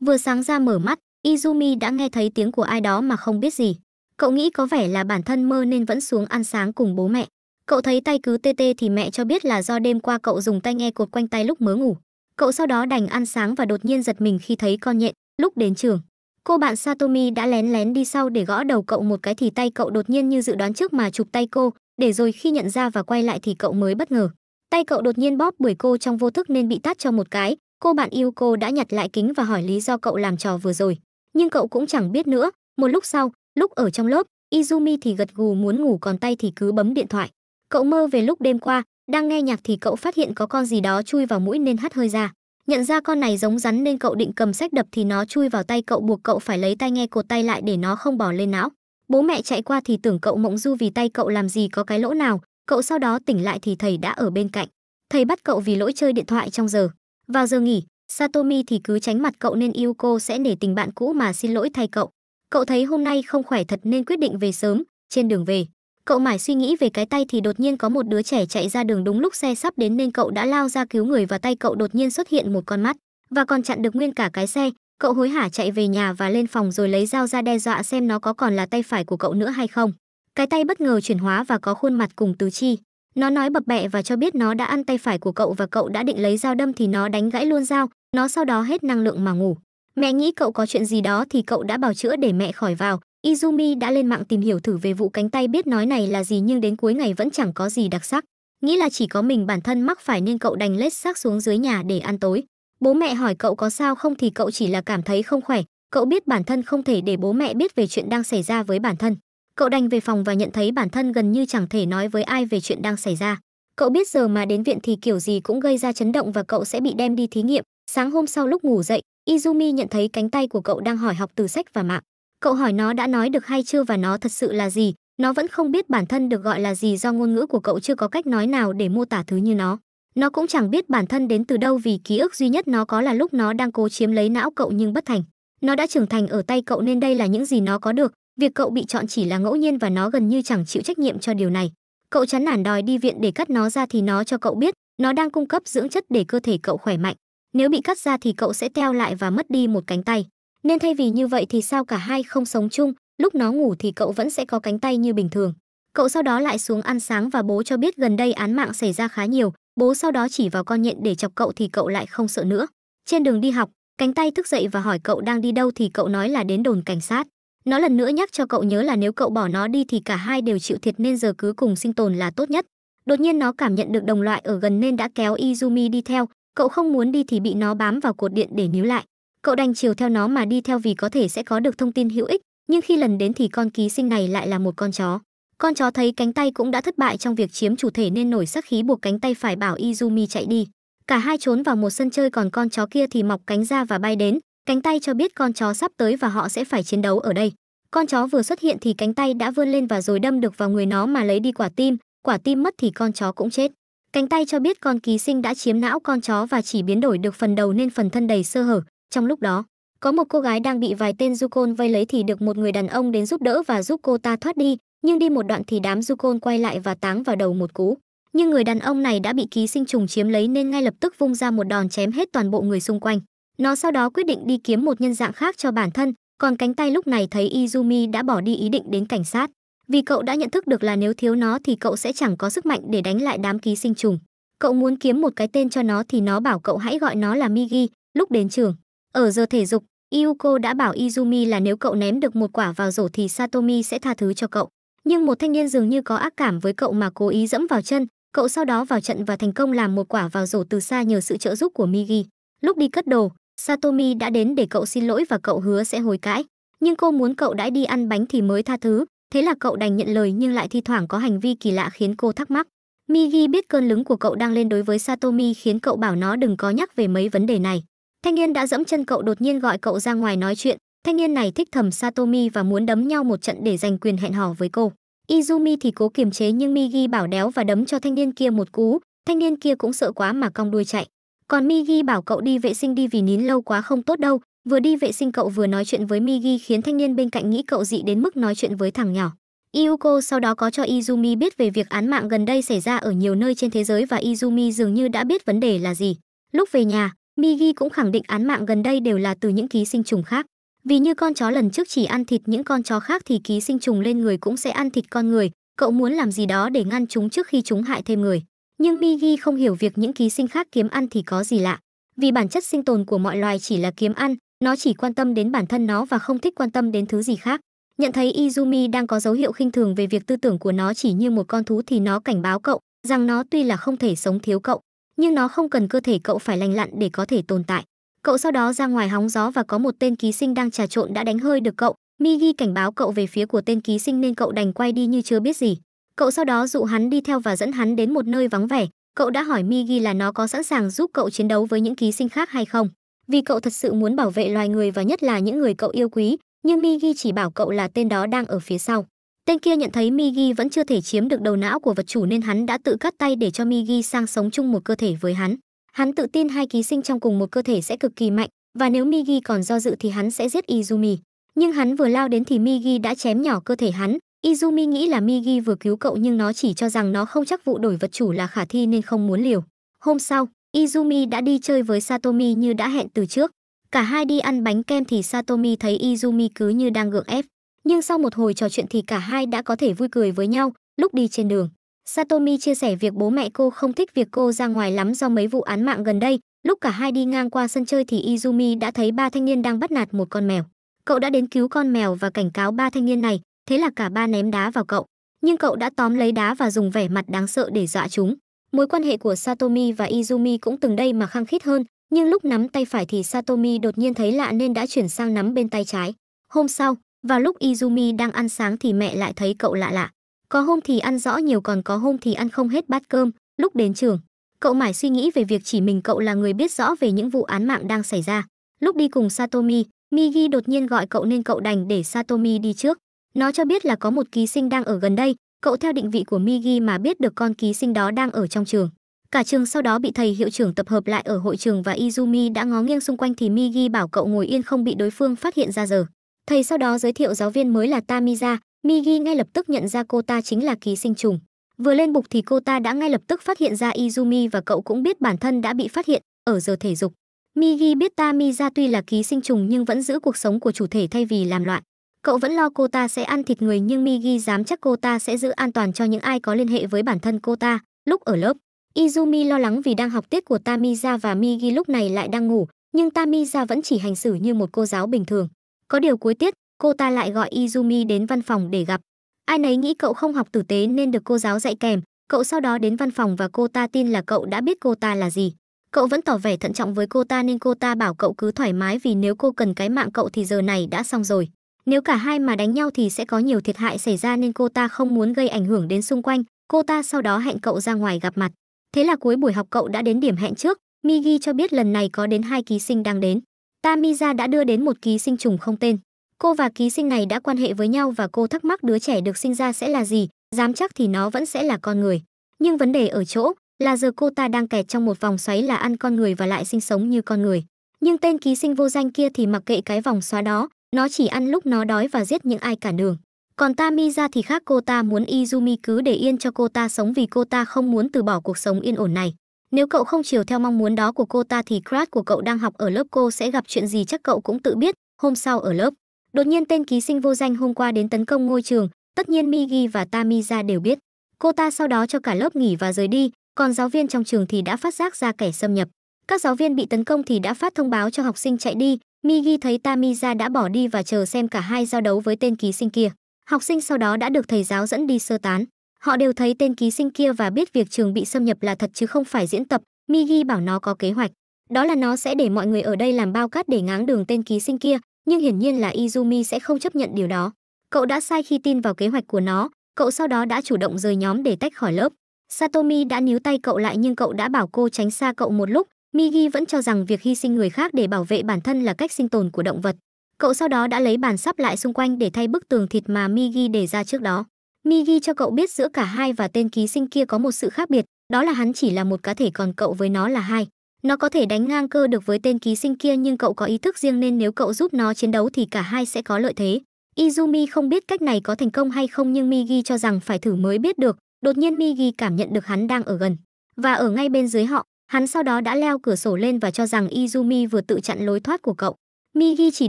Vừa sáng ra mở mắt, Izumi đã nghe thấy tiếng của ai đó mà không biết gì. Cậu nghĩ có vẻ là bản thân mơ nên vẫn xuống ăn sáng cùng bố mẹ. Cậu thấy tay cứ tê tê thì mẹ cho biết là do đêm qua cậu dùng tay nghe cột quanh tay lúc mới ngủ. Cậu sau đó đành ăn sáng và đột nhiên giật mình khi thấy con nhện, lúc đến trường. Cô bạn Satomi đã lén lén đi sau để gõ đầu cậu một cái thì tay cậu đột nhiên như dự đoán trước mà chụp tay cô, để rồi khi nhận ra và quay lại thì cậu mới bất ngờ. Tay cậu đột nhiên bóp bởi cô trong vô thức nên bị tát cho một cái, Cô bạn yêu cô đã nhặt lại kính và hỏi lý do cậu làm trò vừa rồi, nhưng cậu cũng chẳng biết nữa. Một lúc sau, lúc ở trong lớp, Izumi thì gật gù muốn ngủ còn tay thì cứ bấm điện thoại. Cậu mơ về lúc đêm qua, đang nghe nhạc thì cậu phát hiện có con gì đó chui vào mũi nên hắt hơi ra. Nhận ra con này giống rắn nên cậu định cầm sách đập thì nó chui vào tay cậu buộc cậu phải lấy tay nghe cột tay lại để nó không bỏ lên não. Bố mẹ chạy qua thì tưởng cậu mộng du vì tay cậu làm gì có cái lỗ nào, cậu sau đó tỉnh lại thì thầy đã ở bên cạnh. Thầy bắt cậu vì lỗi chơi điện thoại trong giờ. Vào giờ nghỉ, Satomi thì cứ tránh mặt cậu nên Yuko sẽ nể tình bạn cũ mà xin lỗi thay cậu. Cậu thấy hôm nay không khỏe thật nên quyết định về sớm, trên đường về. Cậu mải suy nghĩ về cái tay thì đột nhiên có một đứa trẻ chạy ra đường đúng lúc xe sắp đến nên cậu đã lao ra cứu người và tay cậu đột nhiên xuất hiện một con mắt và còn chặn được nguyên cả cái xe. Cậu hối hả chạy về nhà và lên phòng rồi lấy dao ra đe dọa xem nó có còn là tay phải của cậu nữa hay không. Cái tay bất ngờ chuyển hóa và có khuôn mặt cùng tứ chi. Nó nói bập bẹ và cho biết nó đã ăn tay phải của cậu và cậu đã định lấy dao đâm thì nó đánh gãy luôn dao, nó sau đó hết năng lượng mà ngủ. Mẹ nghĩ cậu có chuyện gì đó thì cậu đã bảo chữa để mẹ khỏi vào. Izumi đã lên mạng tìm hiểu thử về vụ cánh tay biết nói này là gì nhưng đến cuối ngày vẫn chẳng có gì đặc sắc. Nghĩ là chỉ có mình bản thân mắc phải nên cậu đành lết xác xuống dưới nhà để ăn tối. Bố mẹ hỏi cậu có sao không thì cậu chỉ là cảm thấy không khỏe. Cậu biết bản thân không thể để bố mẹ biết về chuyện đang xảy ra với bản thân cậu đành về phòng và nhận thấy bản thân gần như chẳng thể nói với ai về chuyện đang xảy ra cậu biết giờ mà đến viện thì kiểu gì cũng gây ra chấn động và cậu sẽ bị đem đi thí nghiệm sáng hôm sau lúc ngủ dậy izumi nhận thấy cánh tay của cậu đang hỏi học từ sách và mạng cậu hỏi nó đã nói được hay chưa và nó thật sự là gì nó vẫn không biết bản thân được gọi là gì do ngôn ngữ của cậu chưa có cách nói nào để mô tả thứ như nó nó cũng chẳng biết bản thân đến từ đâu vì ký ức duy nhất nó có là lúc nó đang cố chiếm lấy não cậu nhưng bất thành nó đã trưởng thành ở tay cậu nên đây là những gì nó có được Việc cậu bị chọn chỉ là ngẫu nhiên và nó gần như chẳng chịu trách nhiệm cho điều này. Cậu chán nản đòi đi viện để cắt nó ra thì nó cho cậu biết, nó đang cung cấp dưỡng chất để cơ thể cậu khỏe mạnh. Nếu bị cắt ra thì cậu sẽ teo lại và mất đi một cánh tay. Nên thay vì như vậy thì sao cả hai không sống chung, lúc nó ngủ thì cậu vẫn sẽ có cánh tay như bình thường. Cậu sau đó lại xuống ăn sáng và bố cho biết gần đây án mạng xảy ra khá nhiều, bố sau đó chỉ vào con nhện để chọc cậu thì cậu lại không sợ nữa. Trên đường đi học, cánh tay thức dậy và hỏi cậu đang đi đâu thì cậu nói là đến đồn cảnh sát. Nó lần nữa nhắc cho cậu nhớ là nếu cậu bỏ nó đi thì cả hai đều chịu thiệt nên giờ cứ cùng sinh tồn là tốt nhất. Đột nhiên nó cảm nhận được đồng loại ở gần nên đã kéo Izumi đi theo, cậu không muốn đi thì bị nó bám vào cột điện để níu lại. Cậu đành chiều theo nó mà đi theo vì có thể sẽ có được thông tin hữu ích, nhưng khi lần đến thì con ký sinh này lại là một con chó. Con chó thấy cánh tay cũng đã thất bại trong việc chiếm chủ thể nên nổi sắc khí buộc cánh tay phải bảo Izumi chạy đi. Cả hai trốn vào một sân chơi còn con chó kia thì mọc cánh ra và bay đến, Cánh tay cho biết con chó sắp tới và họ sẽ phải chiến đấu ở đây. Con chó vừa xuất hiện thì cánh tay đã vươn lên và rồi đâm được vào người nó mà lấy đi quả tim, quả tim mất thì con chó cũng chết. Cánh tay cho biết con ký sinh đã chiếm não con chó và chỉ biến đổi được phần đầu nên phần thân đầy sơ hở. Trong lúc đó, có một cô gái đang bị vài tên du côn vây lấy thì được một người đàn ông đến giúp đỡ và giúp cô ta thoát đi, nhưng đi một đoạn thì đám du côn quay lại và táng vào đầu một cú. Nhưng người đàn ông này đã bị ký sinh trùng chiếm lấy nên ngay lập tức vung ra một đòn chém hết toàn bộ người xung quanh. Nó sau đó quyết định đi kiếm một nhân dạng khác cho bản thân, còn cánh tay lúc này thấy Izumi đã bỏ đi ý định đến cảnh sát, vì cậu đã nhận thức được là nếu thiếu nó thì cậu sẽ chẳng có sức mạnh để đánh lại đám ký sinh trùng. Cậu muốn kiếm một cái tên cho nó thì nó bảo cậu hãy gọi nó là Migi, lúc đến trường. Ở giờ thể dục, Yuko đã bảo Izumi là nếu cậu ném được một quả vào rổ thì Satomi sẽ tha thứ cho cậu. Nhưng một thanh niên dường như có ác cảm với cậu mà cố ý dẫm vào chân, cậu sau đó vào trận và thành công làm một quả vào rổ từ xa nhờ sự trợ giúp của Migi. Lúc đi cất đồ, Satomi đã đến để cậu xin lỗi và cậu hứa sẽ hối cãi, nhưng cô muốn cậu đãi đi ăn bánh thì mới tha thứ, thế là cậu đành nhận lời nhưng lại thi thoảng có hành vi kỳ lạ khiến cô thắc mắc. Migi biết cơn lứng của cậu đang lên đối với Satomi khiến cậu bảo nó đừng có nhắc về mấy vấn đề này. Thanh niên đã dẫm chân cậu đột nhiên gọi cậu ra ngoài nói chuyện, thanh niên này thích thầm Satomi và muốn đấm nhau một trận để giành quyền hẹn hò với cô. Izumi thì cố kiềm chế nhưng Migi bảo đéo và đấm cho thanh niên kia một cú, thanh niên kia cũng sợ quá mà cong đuôi chạy. Còn Migi bảo cậu đi vệ sinh đi vì nín lâu quá không tốt đâu. Vừa đi vệ sinh cậu vừa nói chuyện với Migi khiến thanh niên bên cạnh nghĩ cậu dị đến mức nói chuyện với thằng nhỏ. Iuko sau đó có cho Izumi biết về việc án mạng gần đây xảy ra ở nhiều nơi trên thế giới và Izumi dường như đã biết vấn đề là gì. Lúc về nhà, Migi cũng khẳng định án mạng gần đây đều là từ những ký sinh trùng khác. Vì như con chó lần trước chỉ ăn thịt những con chó khác thì ký sinh trùng lên người cũng sẽ ăn thịt con người, cậu muốn làm gì đó để ngăn chúng trước khi chúng hại thêm người. Nhưng Biggie không hiểu việc những ký sinh khác kiếm ăn thì có gì lạ, vì bản chất sinh tồn của mọi loài chỉ là kiếm ăn, nó chỉ quan tâm đến bản thân nó và không thích quan tâm đến thứ gì khác. Nhận thấy Izumi đang có dấu hiệu khinh thường về việc tư tưởng của nó chỉ như một con thú thì nó cảnh báo cậu rằng nó tuy là không thể sống thiếu cậu, nhưng nó không cần cơ thể cậu phải lành lặn để có thể tồn tại. Cậu sau đó ra ngoài hóng gió và có một tên ký sinh đang trà trộn đã đánh hơi được cậu. Migi cảnh báo cậu về phía của tên ký sinh nên cậu đành quay đi như chưa biết gì. Cậu sau đó dụ hắn đi theo và dẫn hắn đến một nơi vắng vẻ. Cậu đã hỏi Migi là nó có sẵn sàng giúp cậu chiến đấu với những ký sinh khác hay không. Vì cậu thật sự muốn bảo vệ loài người và nhất là những người cậu yêu quý, nhưng Migi chỉ bảo cậu là tên đó đang ở phía sau. Tên kia nhận thấy Migi vẫn chưa thể chiếm được đầu não của vật chủ nên hắn đã tự cắt tay để cho Migi sang sống chung một cơ thể với hắn. Hắn tự tin hai ký sinh trong cùng một cơ thể sẽ cực kỳ mạnh và nếu Migi còn do dự thì hắn sẽ giết Izumi. Nhưng hắn vừa lao đến thì Migi đã chém nhỏ cơ thể hắn, Izumi nghĩ là Migi vừa cứu cậu nhưng nó chỉ cho rằng nó không chắc vụ đổi vật chủ là khả thi nên không muốn liều. Hôm sau, Izumi đã đi chơi với Satomi như đã hẹn từ trước. Cả hai đi ăn bánh kem thì Satomi thấy Izumi cứ như đang gượng ép. Nhưng sau một hồi trò chuyện thì cả hai đã có thể vui cười với nhau lúc đi trên đường. Satomi chia sẻ việc bố mẹ cô không thích việc cô ra ngoài lắm do mấy vụ án mạng gần đây. Lúc cả hai đi ngang qua sân chơi thì Izumi đã thấy ba thanh niên đang bắt nạt một con mèo. Cậu đã đến cứu con mèo và cảnh cáo ba thanh niên này, thế là cả ba ném đá vào cậu. Nhưng cậu đã tóm lấy đá và dùng vẻ mặt đáng sợ để dọa chúng. Mối quan hệ của Satomi và Izumi cũng từng đây mà khăng khít hơn, nhưng lúc nắm tay phải thì Satomi đột nhiên thấy lạ nên đã chuyển sang nắm bên tay trái. Hôm sau, vào lúc Izumi đang ăn sáng thì mẹ lại thấy cậu lạ lạ. Có hôm thì ăn rõ nhiều còn có hôm thì ăn không hết bát cơm, lúc đến trường. Cậu mãi suy nghĩ về việc chỉ mình cậu là người biết rõ về những vụ án mạng đang xảy ra. Lúc đi cùng Satomi, Migi đột nhiên gọi cậu nên cậu đành để Satomi đi trước. Nó cho biết là có một ký sinh đang ở gần đây, cậu theo định vị của Migi mà biết được con ký sinh đó đang ở trong trường. Cả trường sau đó bị thầy hiệu trưởng tập hợp lại ở hội trường và Izumi đã ngó nghiêng xung quanh thì Migi bảo cậu ngồi yên không bị đối phương phát hiện ra giờ. Thầy sau đó giới thiệu giáo viên mới là Tamiza, Migi ngay lập tức nhận ra cô ta chính là ký sinh trùng. Vừa lên bục thì cô ta đã ngay lập tức phát hiện ra Izumi và cậu cũng biết bản thân đã bị phát hiện ở giờ thể dục. Migi biết Tamiza tuy là ký sinh trùng nhưng vẫn giữ cuộc sống của chủ thể thay vì làm loạn. Cậu vẫn lo cô ta sẽ ăn thịt người nhưng Migi dám chắc cô ta sẽ giữ an toàn cho những ai có liên hệ với bản thân cô ta lúc ở lớp. Izumi lo lắng vì đang học tiết của Tamiza và Migi lúc này lại đang ngủ, nhưng Tamiza vẫn chỉ hành xử như một cô giáo bình thường. Có điều cuối tiết, cô ta lại gọi Izumi đến văn phòng để gặp. Ai nấy nghĩ cậu không học tử tế nên được cô giáo dạy kèm, cậu sau đó đến văn phòng và cô ta tin là cậu đã biết cô ta là gì. Cậu vẫn tỏ vẻ thận trọng với cô ta nên cô ta bảo cậu cứ thoải mái vì nếu cô cần cái mạng cậu thì giờ này đã xong rồi. Nếu cả hai mà đánh nhau thì sẽ có nhiều thiệt hại xảy ra nên cô ta không muốn gây ảnh hưởng đến xung quanh, cô ta sau đó hẹn cậu ra ngoài gặp mặt. Thế là cuối buổi học cậu đã đến điểm hẹn trước, Migi cho biết lần này có đến hai ký sinh đang đến. Tamiza đã đưa đến một ký sinh trùng không tên. Cô và ký sinh này đã quan hệ với nhau và cô thắc mắc đứa trẻ được sinh ra sẽ là gì, dám chắc thì nó vẫn sẽ là con người. Nhưng vấn đề ở chỗ là giờ cô ta đang kẹt trong một vòng xoáy là ăn con người và lại sinh sống như con người. Nhưng tên ký sinh vô danh kia thì mặc kệ cái vòng xóa đó, nó chỉ ăn lúc nó đói và giết những ai cản đường. Còn Tami ra thì khác cô ta muốn Izumi cứ để yên cho cô ta sống vì cô ta không muốn từ bỏ cuộc sống yên ổn này. Nếu cậu không chiều theo mong muốn đó của cô ta thì crush của cậu đang học ở lớp cô sẽ gặp chuyện gì chắc cậu cũng tự biết, hôm sau ở lớp. Đột nhiên tên ký sinh vô danh hôm qua đến tấn công ngôi trường, tất nhiên Migi và Tamiza đều biết. Cô ta sau đó cho cả lớp nghỉ và rời đi, còn giáo viên trong trường thì đã phát giác ra kẻ xâm nhập. Các giáo viên bị tấn công thì đã phát thông báo cho học sinh chạy đi, Migi thấy Tamiza đã bỏ đi và chờ xem cả hai giao đấu với tên ký sinh kia. Học sinh sau đó đã được thầy giáo dẫn đi sơ tán. Họ đều thấy tên ký sinh kia và biết việc trường bị xâm nhập là thật chứ không phải diễn tập. Migi bảo nó có kế hoạch. Đó là nó sẽ để mọi người ở đây làm bao cát để ngáng đường tên ký sinh kia, nhưng hiển nhiên là Izumi sẽ không chấp nhận điều đó. Cậu đã sai khi tin vào kế hoạch của nó, cậu sau đó đã chủ động rời nhóm để tách khỏi lớp. Satomi đã níu tay cậu lại nhưng cậu đã bảo cô tránh xa cậu một lúc, Migi vẫn cho rằng việc hy sinh người khác để bảo vệ bản thân là cách sinh tồn của động vật. Cậu sau đó đã lấy bàn sắp lại xung quanh để thay bức tường thịt mà Migi để ra trước đó. Migi cho cậu biết giữa cả hai và tên ký sinh kia có một sự khác biệt, đó là hắn chỉ là một cá thể còn cậu với nó là hai. Nó có thể đánh ngang cơ được với tên ký sinh kia nhưng cậu có ý thức riêng nên nếu cậu giúp nó chiến đấu thì cả hai sẽ có lợi thế. Izumi không biết cách này có thành công hay không nhưng Migi cho rằng phải thử mới biết được. Đột nhiên Migi cảm nhận được hắn đang ở gần và ở ngay bên dưới họ, Hắn sau đó đã leo cửa sổ lên và cho rằng Izumi vừa tự chặn lối thoát của cậu. Migi chỉ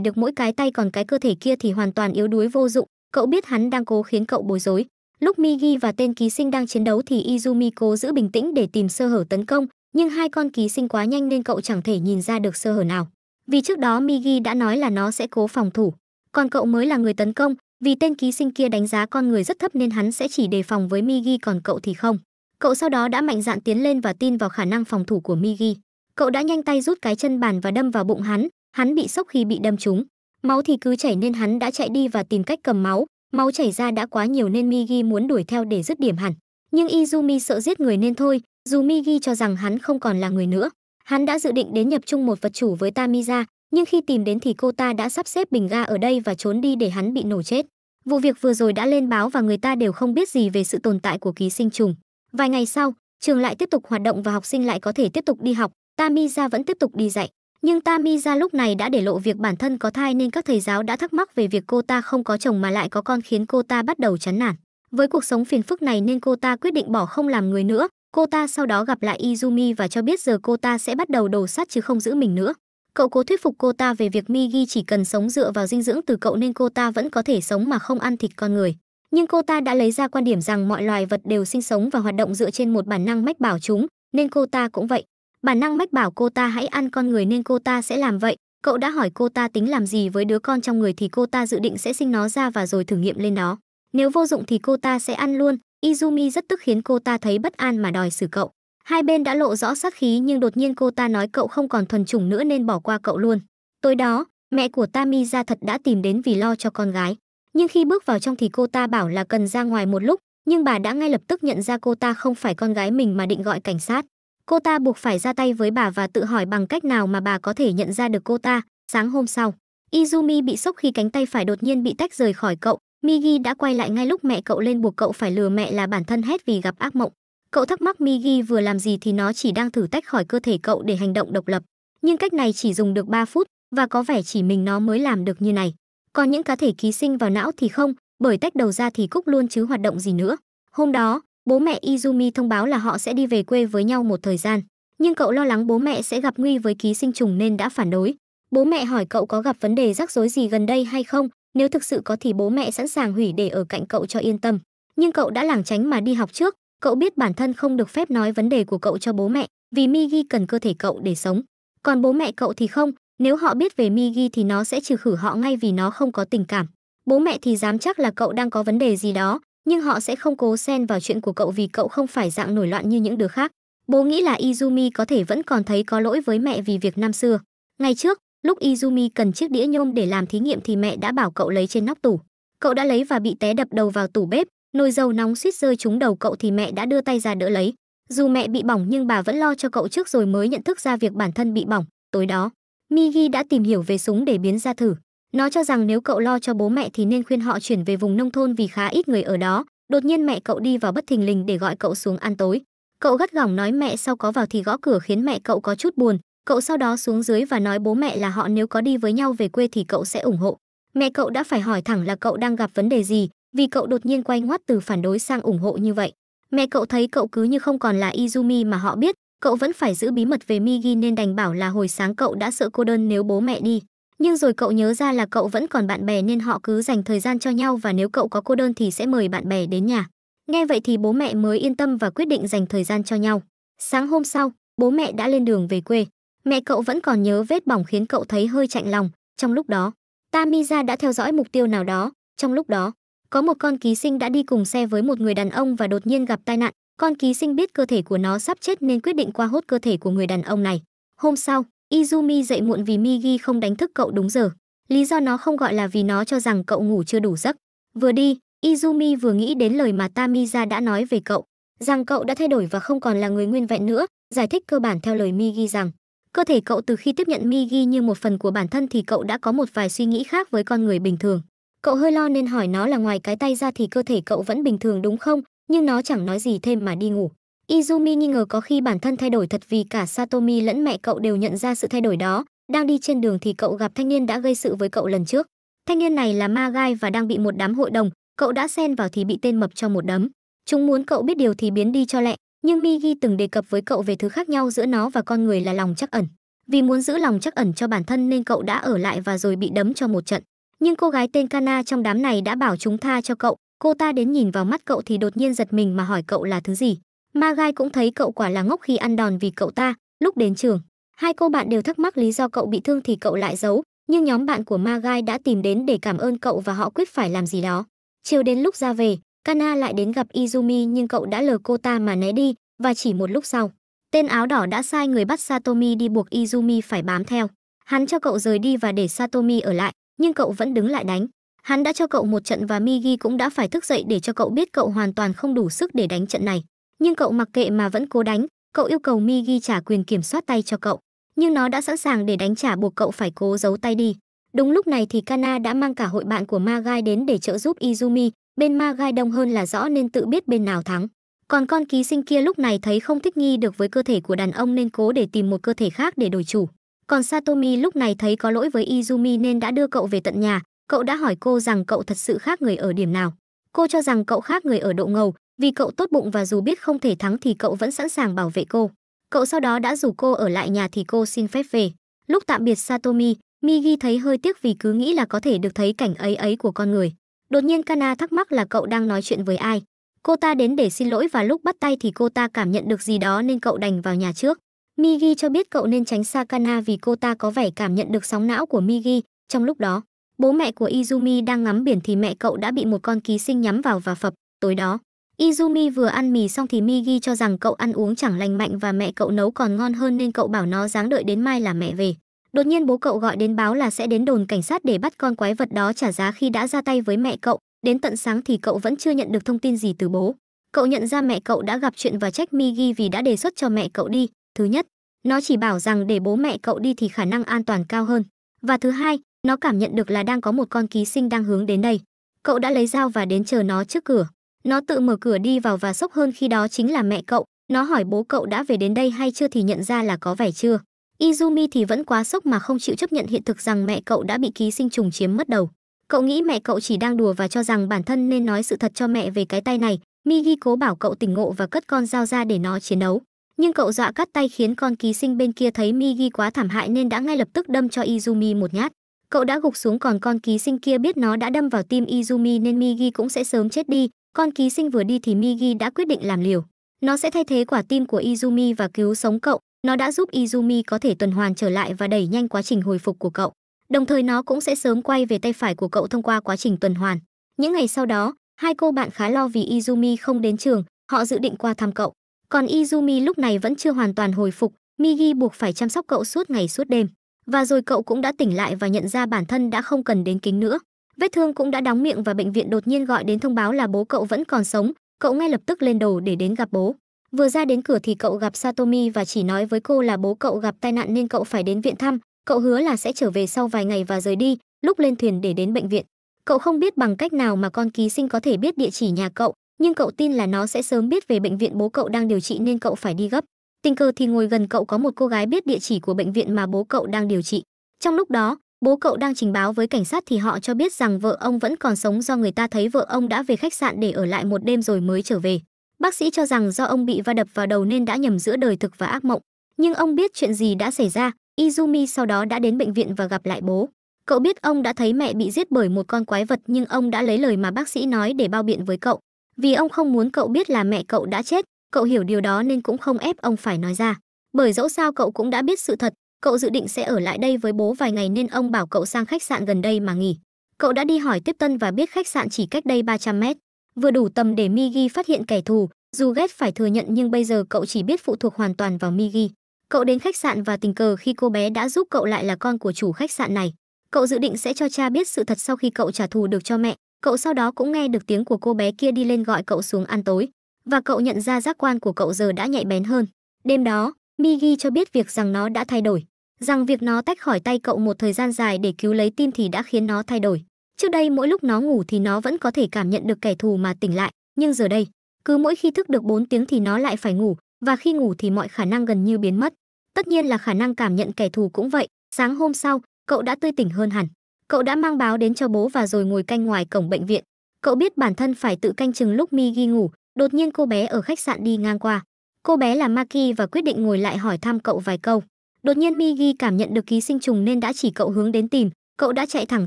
được mỗi cái tay còn cái cơ thể kia thì hoàn toàn yếu đuối vô dụng, cậu biết hắn đang cố khiến cậu bối rối. Lúc Migi và tên ký sinh đang chiến đấu thì Izumi cố giữ bình tĩnh để tìm sơ hở tấn công, nhưng hai con ký sinh quá nhanh nên cậu chẳng thể nhìn ra được sơ hở nào. Vì trước đó Migi đã nói là nó sẽ cố phòng thủ, còn cậu mới là người tấn công, vì tên ký sinh kia đánh giá con người rất thấp nên hắn sẽ chỉ đề phòng với Migi còn cậu thì không. Cậu sau đó đã mạnh dạn tiến lên và tin vào khả năng phòng thủ của Migi. Cậu đã nhanh tay rút cái chân bàn và đâm vào bụng hắn, hắn bị sốc khi bị đâm trúng. Máu thì cứ chảy nên hắn đã chạy đi và tìm cách cầm máu, máu chảy ra đã quá nhiều nên Migi muốn đuổi theo để dứt điểm hẳn. Nhưng Izumi sợ giết người nên thôi, dù Migi cho rằng hắn không còn là người nữa. Hắn đã dự định đến nhập chung một vật chủ với Tamiza, nhưng khi tìm đến thì cô ta đã sắp xếp bình ga ở đây và trốn đi để hắn bị nổ chết. Vụ việc vừa rồi đã lên báo và người ta đều không biết gì về sự tồn tại của ký sinh trùng. Vài ngày sau, trường lại tiếp tục hoạt động và học sinh lại có thể tiếp tục đi học, Tamiza vẫn tiếp tục đi dạy. Nhưng Tamiza lúc này đã để lộ việc bản thân có thai nên các thầy giáo đã thắc mắc về việc cô ta không có chồng mà lại có con khiến cô ta bắt đầu chán nản. Với cuộc sống phiền phức này nên cô ta quyết định bỏ không làm người nữa. Cô ta sau đó gặp lại Izumi và cho biết giờ cô ta sẽ bắt đầu đổ sát chứ không giữ mình nữa. Cậu cố thuyết phục cô ta về việc Migi chỉ cần sống dựa vào dinh dưỡng từ cậu nên cô ta vẫn có thể sống mà không ăn thịt con người nhưng cô ta đã lấy ra quan điểm rằng mọi loài vật đều sinh sống và hoạt động dựa trên một bản năng mách bảo chúng, nên cô ta cũng vậy. Bản năng mách bảo cô ta hãy ăn con người nên cô ta sẽ làm vậy. Cậu đã hỏi cô ta tính làm gì với đứa con trong người thì cô ta dự định sẽ sinh nó ra và rồi thử nghiệm lên nó. Nếu vô dụng thì cô ta sẽ ăn luôn. Izumi rất tức khiến cô ta thấy bất an mà đòi xử cậu. Hai bên đã lộ rõ sát khí nhưng đột nhiên cô ta nói cậu không còn thuần chủng nữa nên bỏ qua cậu luôn. Tối đó, mẹ của Tami thật đã tìm đến vì lo cho con gái nhưng khi bước vào trong thì cô ta bảo là cần ra ngoài một lúc nhưng bà đã ngay lập tức nhận ra cô ta không phải con gái mình mà định gọi cảnh sát cô ta buộc phải ra tay với bà và tự hỏi bằng cách nào mà bà có thể nhận ra được cô ta sáng hôm sau izumi bị sốc khi cánh tay phải đột nhiên bị tách rời khỏi cậu migi đã quay lại ngay lúc mẹ cậu lên buộc cậu phải lừa mẹ là bản thân hết vì gặp ác mộng cậu thắc mắc migi vừa làm gì thì nó chỉ đang thử tách khỏi cơ thể cậu để hành động độc lập nhưng cách này chỉ dùng được 3 phút và có vẻ chỉ mình nó mới làm được như này còn những cá thể ký sinh vào não thì không bởi tách đầu ra thì cúc luôn chứ hoạt động gì nữa hôm đó bố mẹ izumi thông báo là họ sẽ đi về quê với nhau một thời gian nhưng cậu lo lắng bố mẹ sẽ gặp nguy với ký sinh trùng nên đã phản đối bố mẹ hỏi cậu có gặp vấn đề rắc rối gì gần đây hay không nếu thực sự có thì bố mẹ sẵn sàng hủy để ở cạnh cậu cho yên tâm nhưng cậu đã lảng tránh mà đi học trước cậu biết bản thân không được phép nói vấn đề của cậu cho bố mẹ vì migi cần cơ thể cậu để sống còn bố mẹ cậu thì không nếu họ biết về Migi thì nó sẽ trừ khử họ ngay vì nó không có tình cảm. Bố mẹ thì dám chắc là cậu đang có vấn đề gì đó, nhưng họ sẽ không cố xen vào chuyện của cậu vì cậu không phải dạng nổi loạn như những đứa khác. Bố nghĩ là Izumi có thể vẫn còn thấy có lỗi với mẹ vì việc năm xưa. Ngày trước, lúc Izumi cần chiếc đĩa nhôm để làm thí nghiệm thì mẹ đã bảo cậu lấy trên nóc tủ. Cậu đã lấy và bị té đập đầu vào tủ bếp, nồi dầu nóng suýt rơi trúng đầu cậu thì mẹ đã đưa tay ra đỡ lấy. Dù mẹ bị bỏng nhưng bà vẫn lo cho cậu trước rồi mới nhận thức ra việc bản thân bị bỏng. Tối đó, Migi đã tìm hiểu về súng để biến ra thử. Nó cho rằng nếu cậu lo cho bố mẹ thì nên khuyên họ chuyển về vùng nông thôn vì khá ít người ở đó. Đột nhiên mẹ cậu đi vào bất thình lình để gọi cậu xuống ăn tối. Cậu gắt gỏng nói mẹ sau có vào thì gõ cửa khiến mẹ cậu có chút buồn. Cậu sau đó xuống dưới và nói bố mẹ là họ nếu có đi với nhau về quê thì cậu sẽ ủng hộ. Mẹ cậu đã phải hỏi thẳng là cậu đang gặp vấn đề gì, vì cậu đột nhiên quay ngoắt từ phản đối sang ủng hộ như vậy. Mẹ cậu thấy cậu cứ như không còn là Izumi mà họ biết, cậu vẫn phải giữ bí mật về Migi nên đành bảo là hồi sáng cậu đã sợ cô đơn nếu bố mẹ đi. Nhưng rồi cậu nhớ ra là cậu vẫn còn bạn bè nên họ cứ dành thời gian cho nhau và nếu cậu có cô đơn thì sẽ mời bạn bè đến nhà. Nghe vậy thì bố mẹ mới yên tâm và quyết định dành thời gian cho nhau. Sáng hôm sau, bố mẹ đã lên đường về quê. Mẹ cậu vẫn còn nhớ vết bỏng khiến cậu thấy hơi chạnh lòng. Trong lúc đó, Tamiza đã theo dõi mục tiêu nào đó. Trong lúc đó, có một con ký sinh đã đi cùng xe với một người đàn ông và đột nhiên gặp tai nạn. Con ký sinh biết cơ thể của nó sắp chết nên quyết định qua hốt cơ thể của người đàn ông này. Hôm sau, Izumi dậy muộn vì Migi không đánh thức cậu đúng giờ. Lý do nó không gọi là vì nó cho rằng cậu ngủ chưa đủ giấc. Vừa đi, Izumi vừa nghĩ đến lời mà Tamiza đã nói về cậu, rằng cậu đã thay đổi và không còn là người nguyên vẹn nữa, giải thích cơ bản theo lời Migi rằng cơ thể cậu từ khi tiếp nhận Migi như một phần của bản thân thì cậu đã có một vài suy nghĩ khác với con người bình thường. Cậu hơi lo nên hỏi nó là ngoài cái tay ra thì cơ thể cậu vẫn bình thường đúng không? nhưng nó chẳng nói gì thêm mà đi ngủ. Izumi nghi ngờ có khi bản thân thay đổi thật vì cả Satomi lẫn mẹ cậu đều nhận ra sự thay đổi đó. Đang đi trên đường thì cậu gặp thanh niên đã gây sự với cậu lần trước. Thanh niên này là ma gai và đang bị một đám hội đồng, cậu đã xen vào thì bị tên mập cho một đấm. Chúng muốn cậu biết điều thì biến đi cho lẹ, nhưng Migi từng đề cập với cậu về thứ khác nhau giữa nó và con người là lòng chắc ẩn. Vì muốn giữ lòng chắc ẩn cho bản thân nên cậu đã ở lại và rồi bị đấm cho một trận. Nhưng cô gái tên Kana trong đám này đã bảo chúng tha cho cậu, Cô ta đến nhìn vào mắt cậu thì đột nhiên giật mình mà hỏi cậu là thứ gì. Ma gai cũng thấy cậu quả là ngốc khi ăn đòn vì cậu ta, lúc đến trường. Hai cô bạn đều thắc mắc lý do cậu bị thương thì cậu lại giấu, nhưng nhóm bạn của Ma gai đã tìm đến để cảm ơn cậu và họ quyết phải làm gì đó. Chiều đến lúc ra về, Kana lại đến gặp Izumi nhưng cậu đã lờ cô ta mà né đi, và chỉ một lúc sau, tên áo đỏ đã sai người bắt Satomi đi buộc Izumi phải bám theo. Hắn cho cậu rời đi và để Satomi ở lại, nhưng cậu vẫn đứng lại đánh. Hắn đã cho cậu một trận và Migi cũng đã phải thức dậy để cho cậu biết cậu hoàn toàn không đủ sức để đánh trận này. Nhưng cậu mặc kệ mà vẫn cố đánh, cậu yêu cầu Migi trả quyền kiểm soát tay cho cậu. Nhưng nó đã sẵn sàng để đánh trả buộc cậu phải cố giấu tay đi. Đúng lúc này thì Kana đã mang cả hội bạn của Magai đến để trợ giúp Izumi, bên Magai đông hơn là rõ nên tự biết bên nào thắng. Còn con ký sinh kia lúc này thấy không thích nghi được với cơ thể của đàn ông nên cố để tìm một cơ thể khác để đổi chủ. Còn Satomi lúc này thấy có lỗi với Izumi nên đã đưa cậu về tận nhà, cậu đã hỏi cô rằng cậu thật sự khác người ở điểm nào. Cô cho rằng cậu khác người ở độ ngầu, vì cậu tốt bụng và dù biết không thể thắng thì cậu vẫn sẵn sàng bảo vệ cô. Cậu sau đó đã rủ cô ở lại nhà thì cô xin phép về. Lúc tạm biệt Satomi, Migi thấy hơi tiếc vì cứ nghĩ là có thể được thấy cảnh ấy ấy của con người. Đột nhiên Kana thắc mắc là cậu đang nói chuyện với ai. Cô ta đến để xin lỗi và lúc bắt tay thì cô ta cảm nhận được gì đó nên cậu đành vào nhà trước. Migi cho biết cậu nên tránh xa Kana vì cô ta có vẻ cảm nhận được sóng não của Migi trong lúc đó. Bố mẹ của Izumi đang ngắm biển thì mẹ cậu đã bị một con ký sinh nhắm vào và phập, tối đó. Izumi vừa ăn mì xong thì Migi cho rằng cậu ăn uống chẳng lành mạnh và mẹ cậu nấu còn ngon hơn nên cậu bảo nó ráng đợi đến mai là mẹ về. Đột nhiên bố cậu gọi đến báo là sẽ đến đồn cảnh sát để bắt con quái vật đó trả giá khi đã ra tay với mẹ cậu, đến tận sáng thì cậu vẫn chưa nhận được thông tin gì từ bố. Cậu nhận ra mẹ cậu đã gặp chuyện và trách Migi vì đã đề xuất cho mẹ cậu đi. Thứ nhất, nó chỉ bảo rằng để bố mẹ cậu đi thì khả năng an toàn cao hơn. Và thứ hai, nó cảm nhận được là đang có một con ký sinh đang hướng đến đây. Cậu đã lấy dao và đến chờ nó trước cửa. Nó tự mở cửa đi vào và sốc hơn khi đó chính là mẹ cậu. Nó hỏi bố cậu đã về đến đây hay chưa thì nhận ra là có vẻ chưa. Izumi thì vẫn quá sốc mà không chịu chấp nhận hiện thực rằng mẹ cậu đã bị ký sinh trùng chiếm mất đầu. Cậu nghĩ mẹ cậu chỉ đang đùa và cho rằng bản thân nên nói sự thật cho mẹ về cái tay này. Migi cố bảo cậu tỉnh ngộ và cất con dao ra để nó chiến đấu. Nhưng cậu dọa cắt tay khiến con ký sinh bên kia thấy Migi quá thảm hại nên đã ngay lập tức đâm cho Izumi một nhát cậu đã gục xuống còn con ký sinh kia biết nó đã đâm vào tim Izumi nên Migi cũng sẽ sớm chết đi. Con ký sinh vừa đi thì Migi đã quyết định làm liều. Nó sẽ thay thế quả tim của Izumi và cứu sống cậu. Nó đã giúp Izumi có thể tuần hoàn trở lại và đẩy nhanh quá trình hồi phục của cậu. Đồng thời nó cũng sẽ sớm quay về tay phải của cậu thông qua quá trình tuần hoàn. Những ngày sau đó, hai cô bạn khá lo vì Izumi không đến trường, họ dự định qua thăm cậu. Còn Izumi lúc này vẫn chưa hoàn toàn hồi phục, Migi buộc phải chăm sóc cậu suốt ngày suốt đêm. Và rồi cậu cũng đã tỉnh lại và nhận ra bản thân đã không cần đến kính nữa. Vết thương cũng đã đóng miệng và bệnh viện đột nhiên gọi đến thông báo là bố cậu vẫn còn sống. Cậu ngay lập tức lên đồ để đến gặp bố. Vừa ra đến cửa thì cậu gặp Satomi và chỉ nói với cô là bố cậu gặp tai nạn nên cậu phải đến viện thăm. Cậu hứa là sẽ trở về sau vài ngày và rời đi, lúc lên thuyền để đến bệnh viện. Cậu không biết bằng cách nào mà con ký sinh có thể biết địa chỉ nhà cậu, nhưng cậu tin là nó sẽ sớm biết về bệnh viện bố cậu đang điều trị nên cậu phải đi gấp. Tình cờ thì ngồi gần cậu có một cô gái biết địa chỉ của bệnh viện mà bố cậu đang điều trị. Trong lúc đó, bố cậu đang trình báo với cảnh sát thì họ cho biết rằng vợ ông vẫn còn sống do người ta thấy vợ ông đã về khách sạn để ở lại một đêm rồi mới trở về. Bác sĩ cho rằng do ông bị va đập vào đầu nên đã nhầm giữa đời thực và ác mộng. Nhưng ông biết chuyện gì đã xảy ra, Izumi sau đó đã đến bệnh viện và gặp lại bố. Cậu biết ông đã thấy mẹ bị giết bởi một con quái vật nhưng ông đã lấy lời mà bác sĩ nói để bao biện với cậu. Vì ông không muốn cậu biết là mẹ cậu đã chết, cậu hiểu điều đó nên cũng không ép ông phải nói ra. Bởi dẫu sao cậu cũng đã biết sự thật, cậu dự định sẽ ở lại đây với bố vài ngày nên ông bảo cậu sang khách sạn gần đây mà nghỉ. Cậu đã đi hỏi tiếp tân và biết khách sạn chỉ cách đây 300 mét, vừa đủ tầm để Migi phát hiện kẻ thù, dù ghét phải thừa nhận nhưng bây giờ cậu chỉ biết phụ thuộc hoàn toàn vào Migi. Cậu đến khách sạn và tình cờ khi cô bé đã giúp cậu lại là con của chủ khách sạn này. Cậu dự định sẽ cho cha biết sự thật sau khi cậu trả thù được cho mẹ. Cậu sau đó cũng nghe được tiếng của cô bé kia đi lên gọi cậu xuống ăn tối và cậu nhận ra giác quan của cậu giờ đã nhạy bén hơn. Đêm đó, Migi cho biết việc rằng nó đã thay đổi, rằng việc nó tách khỏi tay cậu một thời gian dài để cứu lấy tim thì đã khiến nó thay đổi. Trước đây mỗi lúc nó ngủ thì nó vẫn có thể cảm nhận được kẻ thù mà tỉnh lại, nhưng giờ đây, cứ mỗi khi thức được 4 tiếng thì nó lại phải ngủ, và khi ngủ thì mọi khả năng gần như biến mất. Tất nhiên là khả năng cảm nhận kẻ thù cũng vậy, sáng hôm sau, cậu đã tươi tỉnh hơn hẳn. Cậu đã mang báo đến cho bố và rồi ngồi canh ngoài cổng bệnh viện. Cậu biết bản thân phải tự canh chừng lúc Mi Ghi ngủ, Đột nhiên cô bé ở khách sạn đi ngang qua. Cô bé là Maki và quyết định ngồi lại hỏi thăm cậu vài câu. Đột nhiên Migi cảm nhận được ký sinh trùng nên đã chỉ cậu hướng đến tìm. Cậu đã chạy thẳng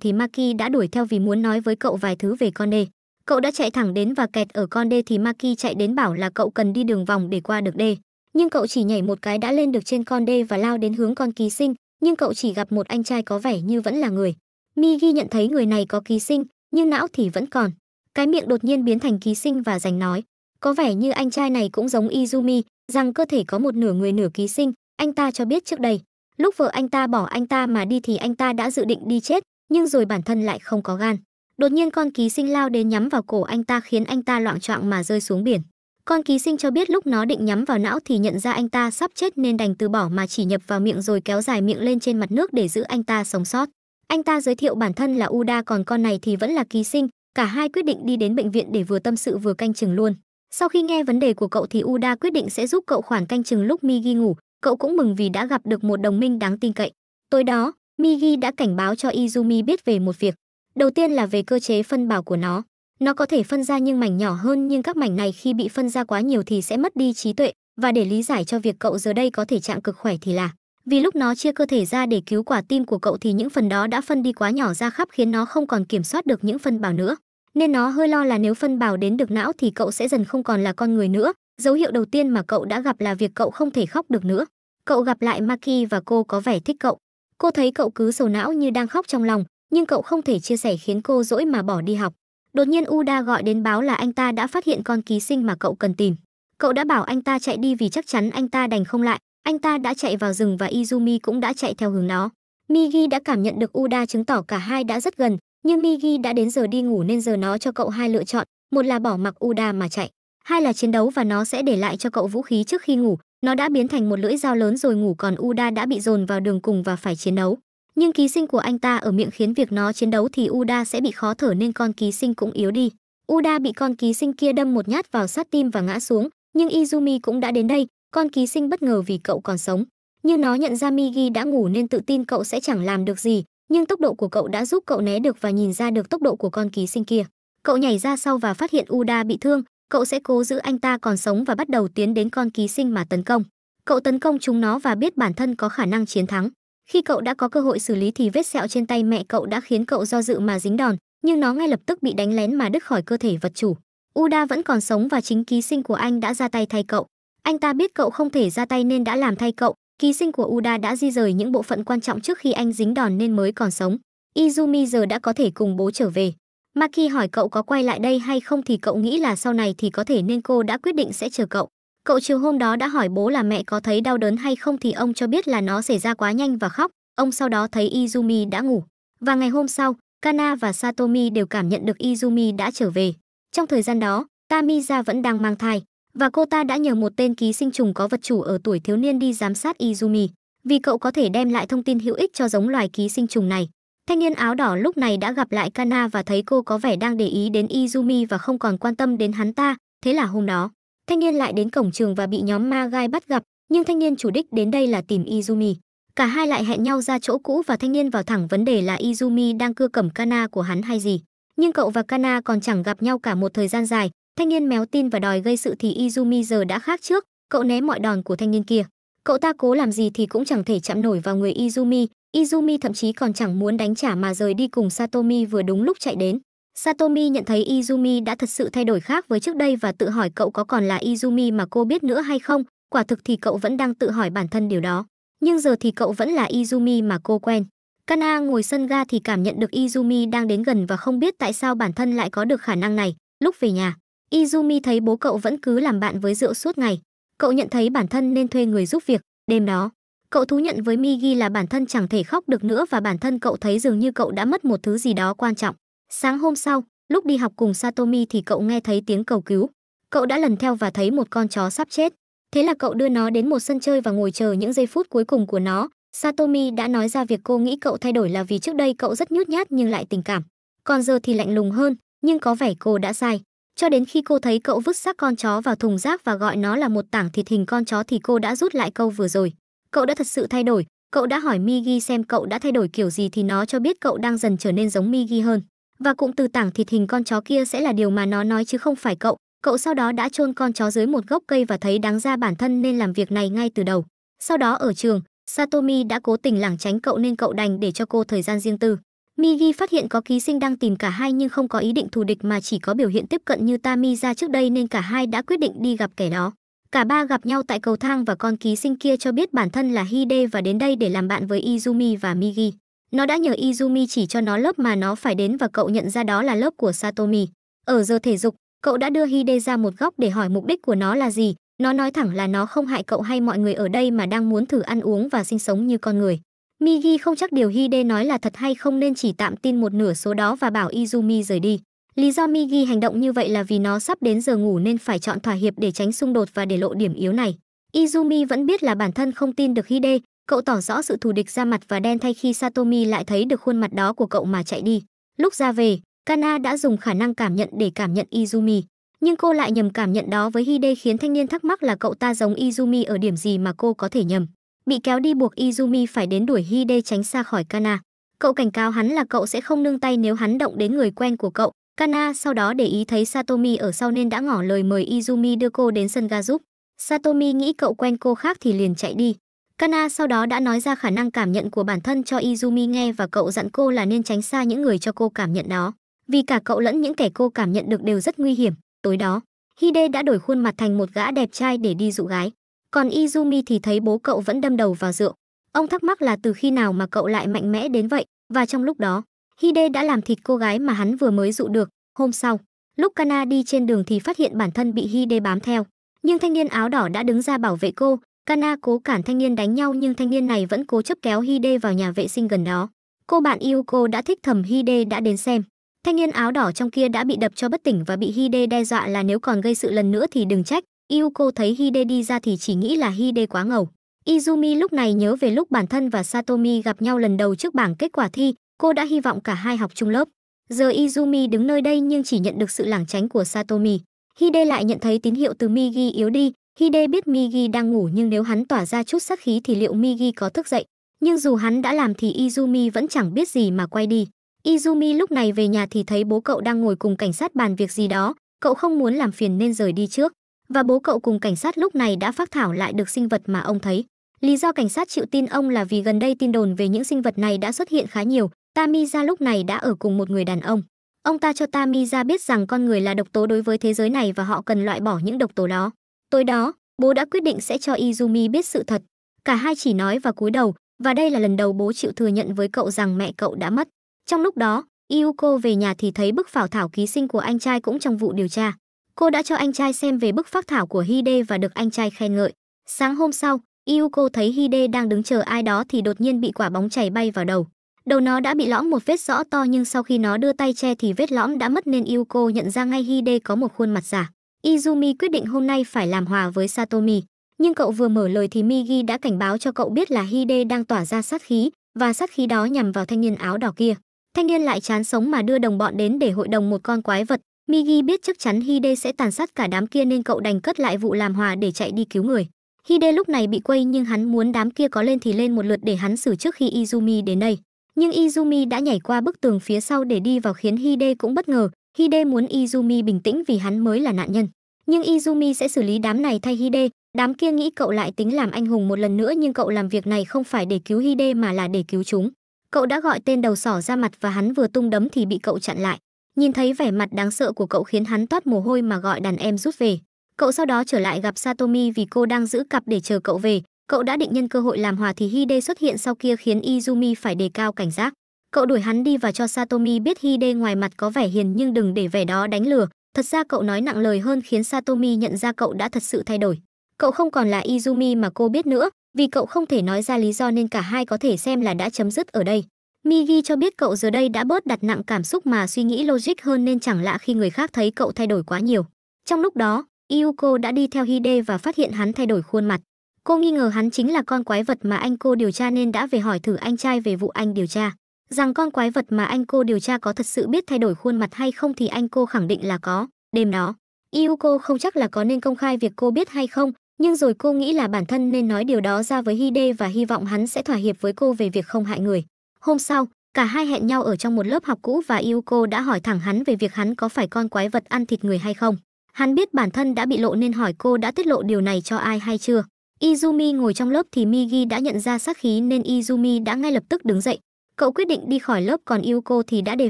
thì Maki đã đuổi theo vì muốn nói với cậu vài thứ về con đê. Cậu đã chạy thẳng đến và kẹt ở con đê thì Maki chạy đến bảo là cậu cần đi đường vòng để qua được đê. Nhưng cậu chỉ nhảy một cái đã lên được trên con đê và lao đến hướng con ký sinh, nhưng cậu chỉ gặp một anh trai có vẻ như vẫn là người. Migi nhận thấy người này có ký sinh, nhưng não thì vẫn còn cái miệng đột nhiên biến thành ký sinh và giành nói có vẻ như anh trai này cũng giống izumi rằng cơ thể có một nửa người nửa ký sinh anh ta cho biết trước đây lúc vợ anh ta bỏ anh ta mà đi thì anh ta đã dự định đi chết nhưng rồi bản thân lại không có gan đột nhiên con ký sinh lao đến nhắm vào cổ anh ta khiến anh ta loạn choạng mà rơi xuống biển con ký sinh cho biết lúc nó định nhắm vào não thì nhận ra anh ta sắp chết nên đành từ bỏ mà chỉ nhập vào miệng rồi kéo dài miệng lên trên mặt nước để giữ anh ta sống sót anh ta giới thiệu bản thân là uda còn con này thì vẫn là ký sinh Cả hai quyết định đi đến bệnh viện để vừa tâm sự vừa canh chừng luôn. Sau khi nghe vấn đề của cậu thì Uda quyết định sẽ giúp cậu khoản canh chừng lúc Migi ngủ, cậu cũng mừng vì đã gặp được một đồng minh đáng tin cậy. Tối đó, Migi đã cảnh báo cho Izumi biết về một việc. Đầu tiên là về cơ chế phân bào của nó. Nó có thể phân ra những mảnh nhỏ hơn nhưng các mảnh này khi bị phân ra quá nhiều thì sẽ mất đi trí tuệ và để lý giải cho việc cậu giờ đây có thể trạng cực khỏe thì là vì lúc nó chia cơ thể ra để cứu quả tim của cậu thì những phần đó đã phân đi quá nhỏ ra khắp khiến nó không còn kiểm soát được những phân bào nữa nên nó hơi lo là nếu phân bào đến được não thì cậu sẽ dần không còn là con người nữa dấu hiệu đầu tiên mà cậu đã gặp là việc cậu không thể khóc được nữa cậu gặp lại maki và cô có vẻ thích cậu cô thấy cậu cứ sầu não như đang khóc trong lòng nhưng cậu không thể chia sẻ khiến cô dỗi mà bỏ đi học đột nhiên uda gọi đến báo là anh ta đã phát hiện con ký sinh mà cậu cần tìm cậu đã bảo anh ta chạy đi vì chắc chắn anh ta đành không lại anh ta đã chạy vào rừng và Izumi cũng đã chạy theo hướng nó. Migi đã cảm nhận được Uda chứng tỏ cả hai đã rất gần, nhưng Migi đã đến giờ đi ngủ nên giờ nó cho cậu hai lựa chọn, một là bỏ mặc Uda mà chạy, hai là chiến đấu và nó sẽ để lại cho cậu vũ khí trước khi ngủ. Nó đã biến thành một lưỡi dao lớn rồi ngủ còn Uda đã bị dồn vào đường cùng và phải chiến đấu. Nhưng ký sinh của anh ta ở miệng khiến việc nó chiến đấu thì Uda sẽ bị khó thở nên con ký sinh cũng yếu đi. Uda bị con ký sinh kia đâm một nhát vào sát tim và ngã xuống, nhưng Izumi cũng đã đến đây, con ký sinh bất ngờ vì cậu còn sống. Như nó nhận ra Migi đã ngủ nên tự tin cậu sẽ chẳng làm được gì, nhưng tốc độ của cậu đã giúp cậu né được và nhìn ra được tốc độ của con ký sinh kia. Cậu nhảy ra sau và phát hiện Uda bị thương, cậu sẽ cố giữ anh ta còn sống và bắt đầu tiến đến con ký sinh mà tấn công. Cậu tấn công chúng nó và biết bản thân có khả năng chiến thắng. Khi cậu đã có cơ hội xử lý thì vết sẹo trên tay mẹ cậu đã khiến cậu do dự mà dính đòn, nhưng nó ngay lập tức bị đánh lén mà đứt khỏi cơ thể vật chủ. Uda vẫn còn sống và chính ký sinh của anh đã ra tay thay cậu. Anh ta biết cậu không thể ra tay nên đã làm thay cậu, ký sinh của Uda đã di rời những bộ phận quan trọng trước khi anh dính đòn nên mới còn sống. Izumi giờ đã có thể cùng bố trở về. Maki hỏi cậu có quay lại đây hay không thì cậu nghĩ là sau này thì có thể nên cô đã quyết định sẽ chờ cậu. Cậu chiều hôm đó đã hỏi bố là mẹ có thấy đau đớn hay không thì ông cho biết là nó xảy ra quá nhanh và khóc. Ông sau đó thấy Izumi đã ngủ. Và ngày hôm sau, Kana và Satomi đều cảm nhận được Izumi đã trở về. Trong thời gian đó, Tamiya vẫn đang mang thai và cô ta đã nhờ một tên ký sinh trùng có vật chủ ở tuổi thiếu niên đi giám sát Izumi, vì cậu có thể đem lại thông tin hữu ích cho giống loài ký sinh trùng này. Thanh niên áo đỏ lúc này đã gặp lại Kana và thấy cô có vẻ đang để ý đến Izumi và không còn quan tâm đến hắn ta, thế là hôm đó, thanh niên lại đến cổng trường và bị nhóm ma gai bắt gặp, nhưng thanh niên chủ đích đến đây là tìm Izumi. Cả hai lại hẹn nhau ra chỗ cũ và thanh niên vào thẳng vấn đề là Izumi đang cưa cẩm Kana của hắn hay gì. Nhưng cậu và Kana còn chẳng gặp nhau cả một thời gian dài, Thanh niên méo tin và đòi gây sự thì Izumi giờ đã khác trước, cậu né mọi đòn của thanh niên kia. Cậu ta cố làm gì thì cũng chẳng thể chạm nổi vào người Izumi, Izumi thậm chí còn chẳng muốn đánh trả mà rời đi cùng Satomi vừa đúng lúc chạy đến. Satomi nhận thấy Izumi đã thật sự thay đổi khác với trước đây và tự hỏi cậu có còn là Izumi mà cô biết nữa hay không, quả thực thì cậu vẫn đang tự hỏi bản thân điều đó. Nhưng giờ thì cậu vẫn là Izumi mà cô quen. Kana ngồi sân ga thì cảm nhận được Izumi đang đến gần và không biết tại sao bản thân lại có được khả năng này. Lúc về nhà, Izumi thấy bố cậu vẫn cứ làm bạn với rượu suốt ngày. Cậu nhận thấy bản thân nên thuê người giúp việc. Đêm đó, cậu thú nhận với Migi là bản thân chẳng thể khóc được nữa và bản thân cậu thấy dường như cậu đã mất một thứ gì đó quan trọng. Sáng hôm sau, lúc đi học cùng Satomi thì cậu nghe thấy tiếng cầu cứu. Cậu đã lần theo và thấy một con chó sắp chết. Thế là cậu đưa nó đến một sân chơi và ngồi chờ những giây phút cuối cùng của nó. Satomi đã nói ra việc cô nghĩ cậu thay đổi là vì trước đây cậu rất nhút nhát nhưng lại tình cảm. Còn giờ thì lạnh lùng hơn, nhưng có vẻ cô đã sai. Cho đến khi cô thấy cậu vứt xác con chó vào thùng rác và gọi nó là một tảng thịt hình con chó thì cô đã rút lại câu vừa rồi. Cậu đã thật sự thay đổi, cậu đã hỏi Migi xem cậu đã thay đổi kiểu gì thì nó cho biết cậu đang dần trở nên giống Migi hơn. Và cũng từ tảng thịt hình con chó kia sẽ là điều mà nó nói chứ không phải cậu. Cậu sau đó đã chôn con chó dưới một gốc cây và thấy đáng ra bản thân nên làm việc này ngay từ đầu. Sau đó ở trường, Satomi đã cố tình lảng tránh cậu nên cậu đành để cho cô thời gian riêng tư. Migi phát hiện có ký sinh đang tìm cả hai nhưng không có ý định thù địch mà chỉ có biểu hiện tiếp cận như Tami ra trước đây nên cả hai đã quyết định đi gặp kẻ đó. Cả ba gặp nhau tại cầu thang và con ký sinh kia cho biết bản thân là Hide và đến đây để làm bạn với Izumi và Migi. Nó đã nhờ Izumi chỉ cho nó lớp mà nó phải đến và cậu nhận ra đó là lớp của Satomi. Ở giờ thể dục, cậu đã đưa Hide ra một góc để hỏi mục đích của nó là gì. Nó nói thẳng là nó không hại cậu hay mọi người ở đây mà đang muốn thử ăn uống và sinh sống như con người. Migi không chắc điều Hide nói là thật hay không nên chỉ tạm tin một nửa số đó và bảo Izumi rời đi. Lý do Migi hành động như vậy là vì nó sắp đến giờ ngủ nên phải chọn thỏa hiệp để tránh xung đột và để lộ điểm yếu này. Izumi vẫn biết là bản thân không tin được Hide, cậu tỏ rõ sự thù địch ra mặt và đen thay khi Satomi lại thấy được khuôn mặt đó của cậu mà chạy đi. Lúc ra về, Kana đã dùng khả năng cảm nhận để cảm nhận Izumi, nhưng cô lại nhầm cảm nhận đó với Hide khiến thanh niên thắc mắc là cậu ta giống Izumi ở điểm gì mà cô có thể nhầm bị kéo đi buộc Izumi phải đến đuổi Hide tránh xa khỏi Kana. Cậu cảnh cáo hắn là cậu sẽ không nương tay nếu hắn động đến người quen của cậu. Kana sau đó để ý thấy Satomi ở sau nên đã ngỏ lời mời Izumi đưa cô đến sân ga giúp. Satomi nghĩ cậu quen cô khác thì liền chạy đi. Kana sau đó đã nói ra khả năng cảm nhận của bản thân cho Izumi nghe và cậu dặn cô là nên tránh xa những người cho cô cảm nhận đó. Vì cả cậu lẫn những kẻ cô cảm nhận được đều rất nguy hiểm. Tối đó, Hide đã đổi khuôn mặt thành một gã đẹp trai để đi dụ gái. Còn Izumi thì thấy bố cậu vẫn đâm đầu vào rượu. Ông thắc mắc là từ khi nào mà cậu lại mạnh mẽ đến vậy, và trong lúc đó, Hide đã làm thịt cô gái mà hắn vừa mới dụ được. Hôm sau, lúc Kana đi trên đường thì phát hiện bản thân bị Hide bám theo. Nhưng thanh niên áo đỏ đã đứng ra bảo vệ cô, Kana cố cản thanh niên đánh nhau nhưng thanh niên này vẫn cố chấp kéo Hide vào nhà vệ sinh gần đó. Cô bạn yêu cô đã thích thầm Hide đã đến xem. Thanh niên áo đỏ trong kia đã bị đập cho bất tỉnh và bị Hide đe dọa là nếu còn gây sự lần nữa thì đừng trách Yuko thấy Hide đi ra thì chỉ nghĩ là Hide quá ngầu. Izumi lúc này nhớ về lúc bản thân và Satomi gặp nhau lần đầu trước bảng kết quả thi, cô đã hy vọng cả hai học chung lớp. Giờ Izumi đứng nơi đây nhưng chỉ nhận được sự lảng tránh của Satomi. Hide lại nhận thấy tín hiệu từ Migi yếu đi. Hide biết Migi đang ngủ nhưng nếu hắn tỏa ra chút sát khí thì liệu Migi có thức dậy. Nhưng dù hắn đã làm thì Izumi vẫn chẳng biết gì mà quay đi. Izumi lúc này về nhà thì thấy bố cậu đang ngồi cùng cảnh sát bàn việc gì đó. Cậu không muốn làm phiền nên rời đi trước và bố cậu cùng cảnh sát lúc này đã phát thảo lại được sinh vật mà ông thấy. Lý do cảnh sát chịu tin ông là vì gần đây tin đồn về những sinh vật này đã xuất hiện khá nhiều. Tamiza lúc này đã ở cùng một người đàn ông. Ông ta cho Tamiza biết rằng con người là độc tố đối với thế giới này và họ cần loại bỏ những độc tố đó. Tối đó, bố đã quyết định sẽ cho Izumi biết sự thật. Cả hai chỉ nói và cúi đầu, và đây là lần đầu bố chịu thừa nhận với cậu rằng mẹ cậu đã mất. Trong lúc đó, yuko về nhà thì thấy bức phảo thảo ký sinh của anh trai cũng trong vụ điều tra. Cô đã cho anh trai xem về bức phác thảo của Hide và được anh trai khen ngợi. Sáng hôm sau, Yuko thấy Hide đang đứng chờ ai đó thì đột nhiên bị quả bóng chảy bay vào đầu. Đầu nó đã bị lõm một vết rõ to nhưng sau khi nó đưa tay che thì vết lõm đã mất nên Yuko nhận ra ngay Hide có một khuôn mặt giả. Izumi quyết định hôm nay phải làm hòa với Satomi. Nhưng cậu vừa mở lời thì Migi đã cảnh báo cho cậu biết là Hide đang tỏa ra sát khí, và sát khí đó nhằm vào thanh niên áo đỏ kia. Thanh niên lại chán sống mà đưa đồng bọn đến để hội đồng một con quái vật, Migi biết chắc chắn Hide sẽ tàn sát cả đám kia nên cậu đành cất lại vụ làm hòa để chạy đi cứu người. Hide lúc này bị quay nhưng hắn muốn đám kia có lên thì lên một lượt để hắn xử trước khi Izumi đến đây. Nhưng Izumi đã nhảy qua bức tường phía sau để đi vào khiến Hide cũng bất ngờ. Hide muốn Izumi bình tĩnh vì hắn mới là nạn nhân. Nhưng Izumi sẽ xử lý đám này thay Hide. Đám kia nghĩ cậu lại tính làm anh hùng một lần nữa nhưng cậu làm việc này không phải để cứu Hide mà là để cứu chúng. Cậu đã gọi tên đầu sỏ ra mặt và hắn vừa tung đấm thì bị cậu chặn lại. Nhìn thấy vẻ mặt đáng sợ của cậu khiến hắn toát mồ hôi mà gọi đàn em rút về. Cậu sau đó trở lại gặp Satomi vì cô đang giữ cặp để chờ cậu về. Cậu đã định nhân cơ hội làm hòa thì Hide xuất hiện sau kia khiến Izumi phải đề cao cảnh giác. Cậu đuổi hắn đi và cho Satomi biết Hide ngoài mặt có vẻ hiền nhưng đừng để vẻ đó đánh lừa. Thật ra cậu nói nặng lời hơn khiến Satomi nhận ra cậu đã thật sự thay đổi. Cậu không còn là Izumi mà cô biết nữa, vì cậu không thể nói ra lý do nên cả hai có thể xem là đã chấm dứt ở đây. Migi cho biết cậu giờ đây đã bớt đặt nặng cảm xúc mà suy nghĩ logic hơn nên chẳng lạ khi người khác thấy cậu thay đổi quá nhiều. Trong lúc đó, Yuko đã đi theo Hide và phát hiện hắn thay đổi khuôn mặt. Cô nghi ngờ hắn chính là con quái vật mà anh cô điều tra nên đã về hỏi thử anh trai về vụ anh điều tra. Rằng con quái vật mà anh cô điều tra có thật sự biết thay đổi khuôn mặt hay không thì anh cô khẳng định là có. Đêm đó, Yuko không chắc là có nên công khai việc cô biết hay không, nhưng rồi cô nghĩ là bản thân nên nói điều đó ra với Hide và hy vọng hắn sẽ thỏa hiệp với cô về việc không hại người. Hôm sau, cả hai hẹn nhau ở trong một lớp học cũ và Yuko đã hỏi thẳng hắn về việc hắn có phải con quái vật ăn thịt người hay không. Hắn biết bản thân đã bị lộ nên hỏi cô đã tiết lộ điều này cho ai hay chưa. Izumi ngồi trong lớp thì Migi đã nhận ra sát khí nên Izumi đã ngay lập tức đứng dậy. Cậu quyết định đi khỏi lớp còn Yuko thì đã đề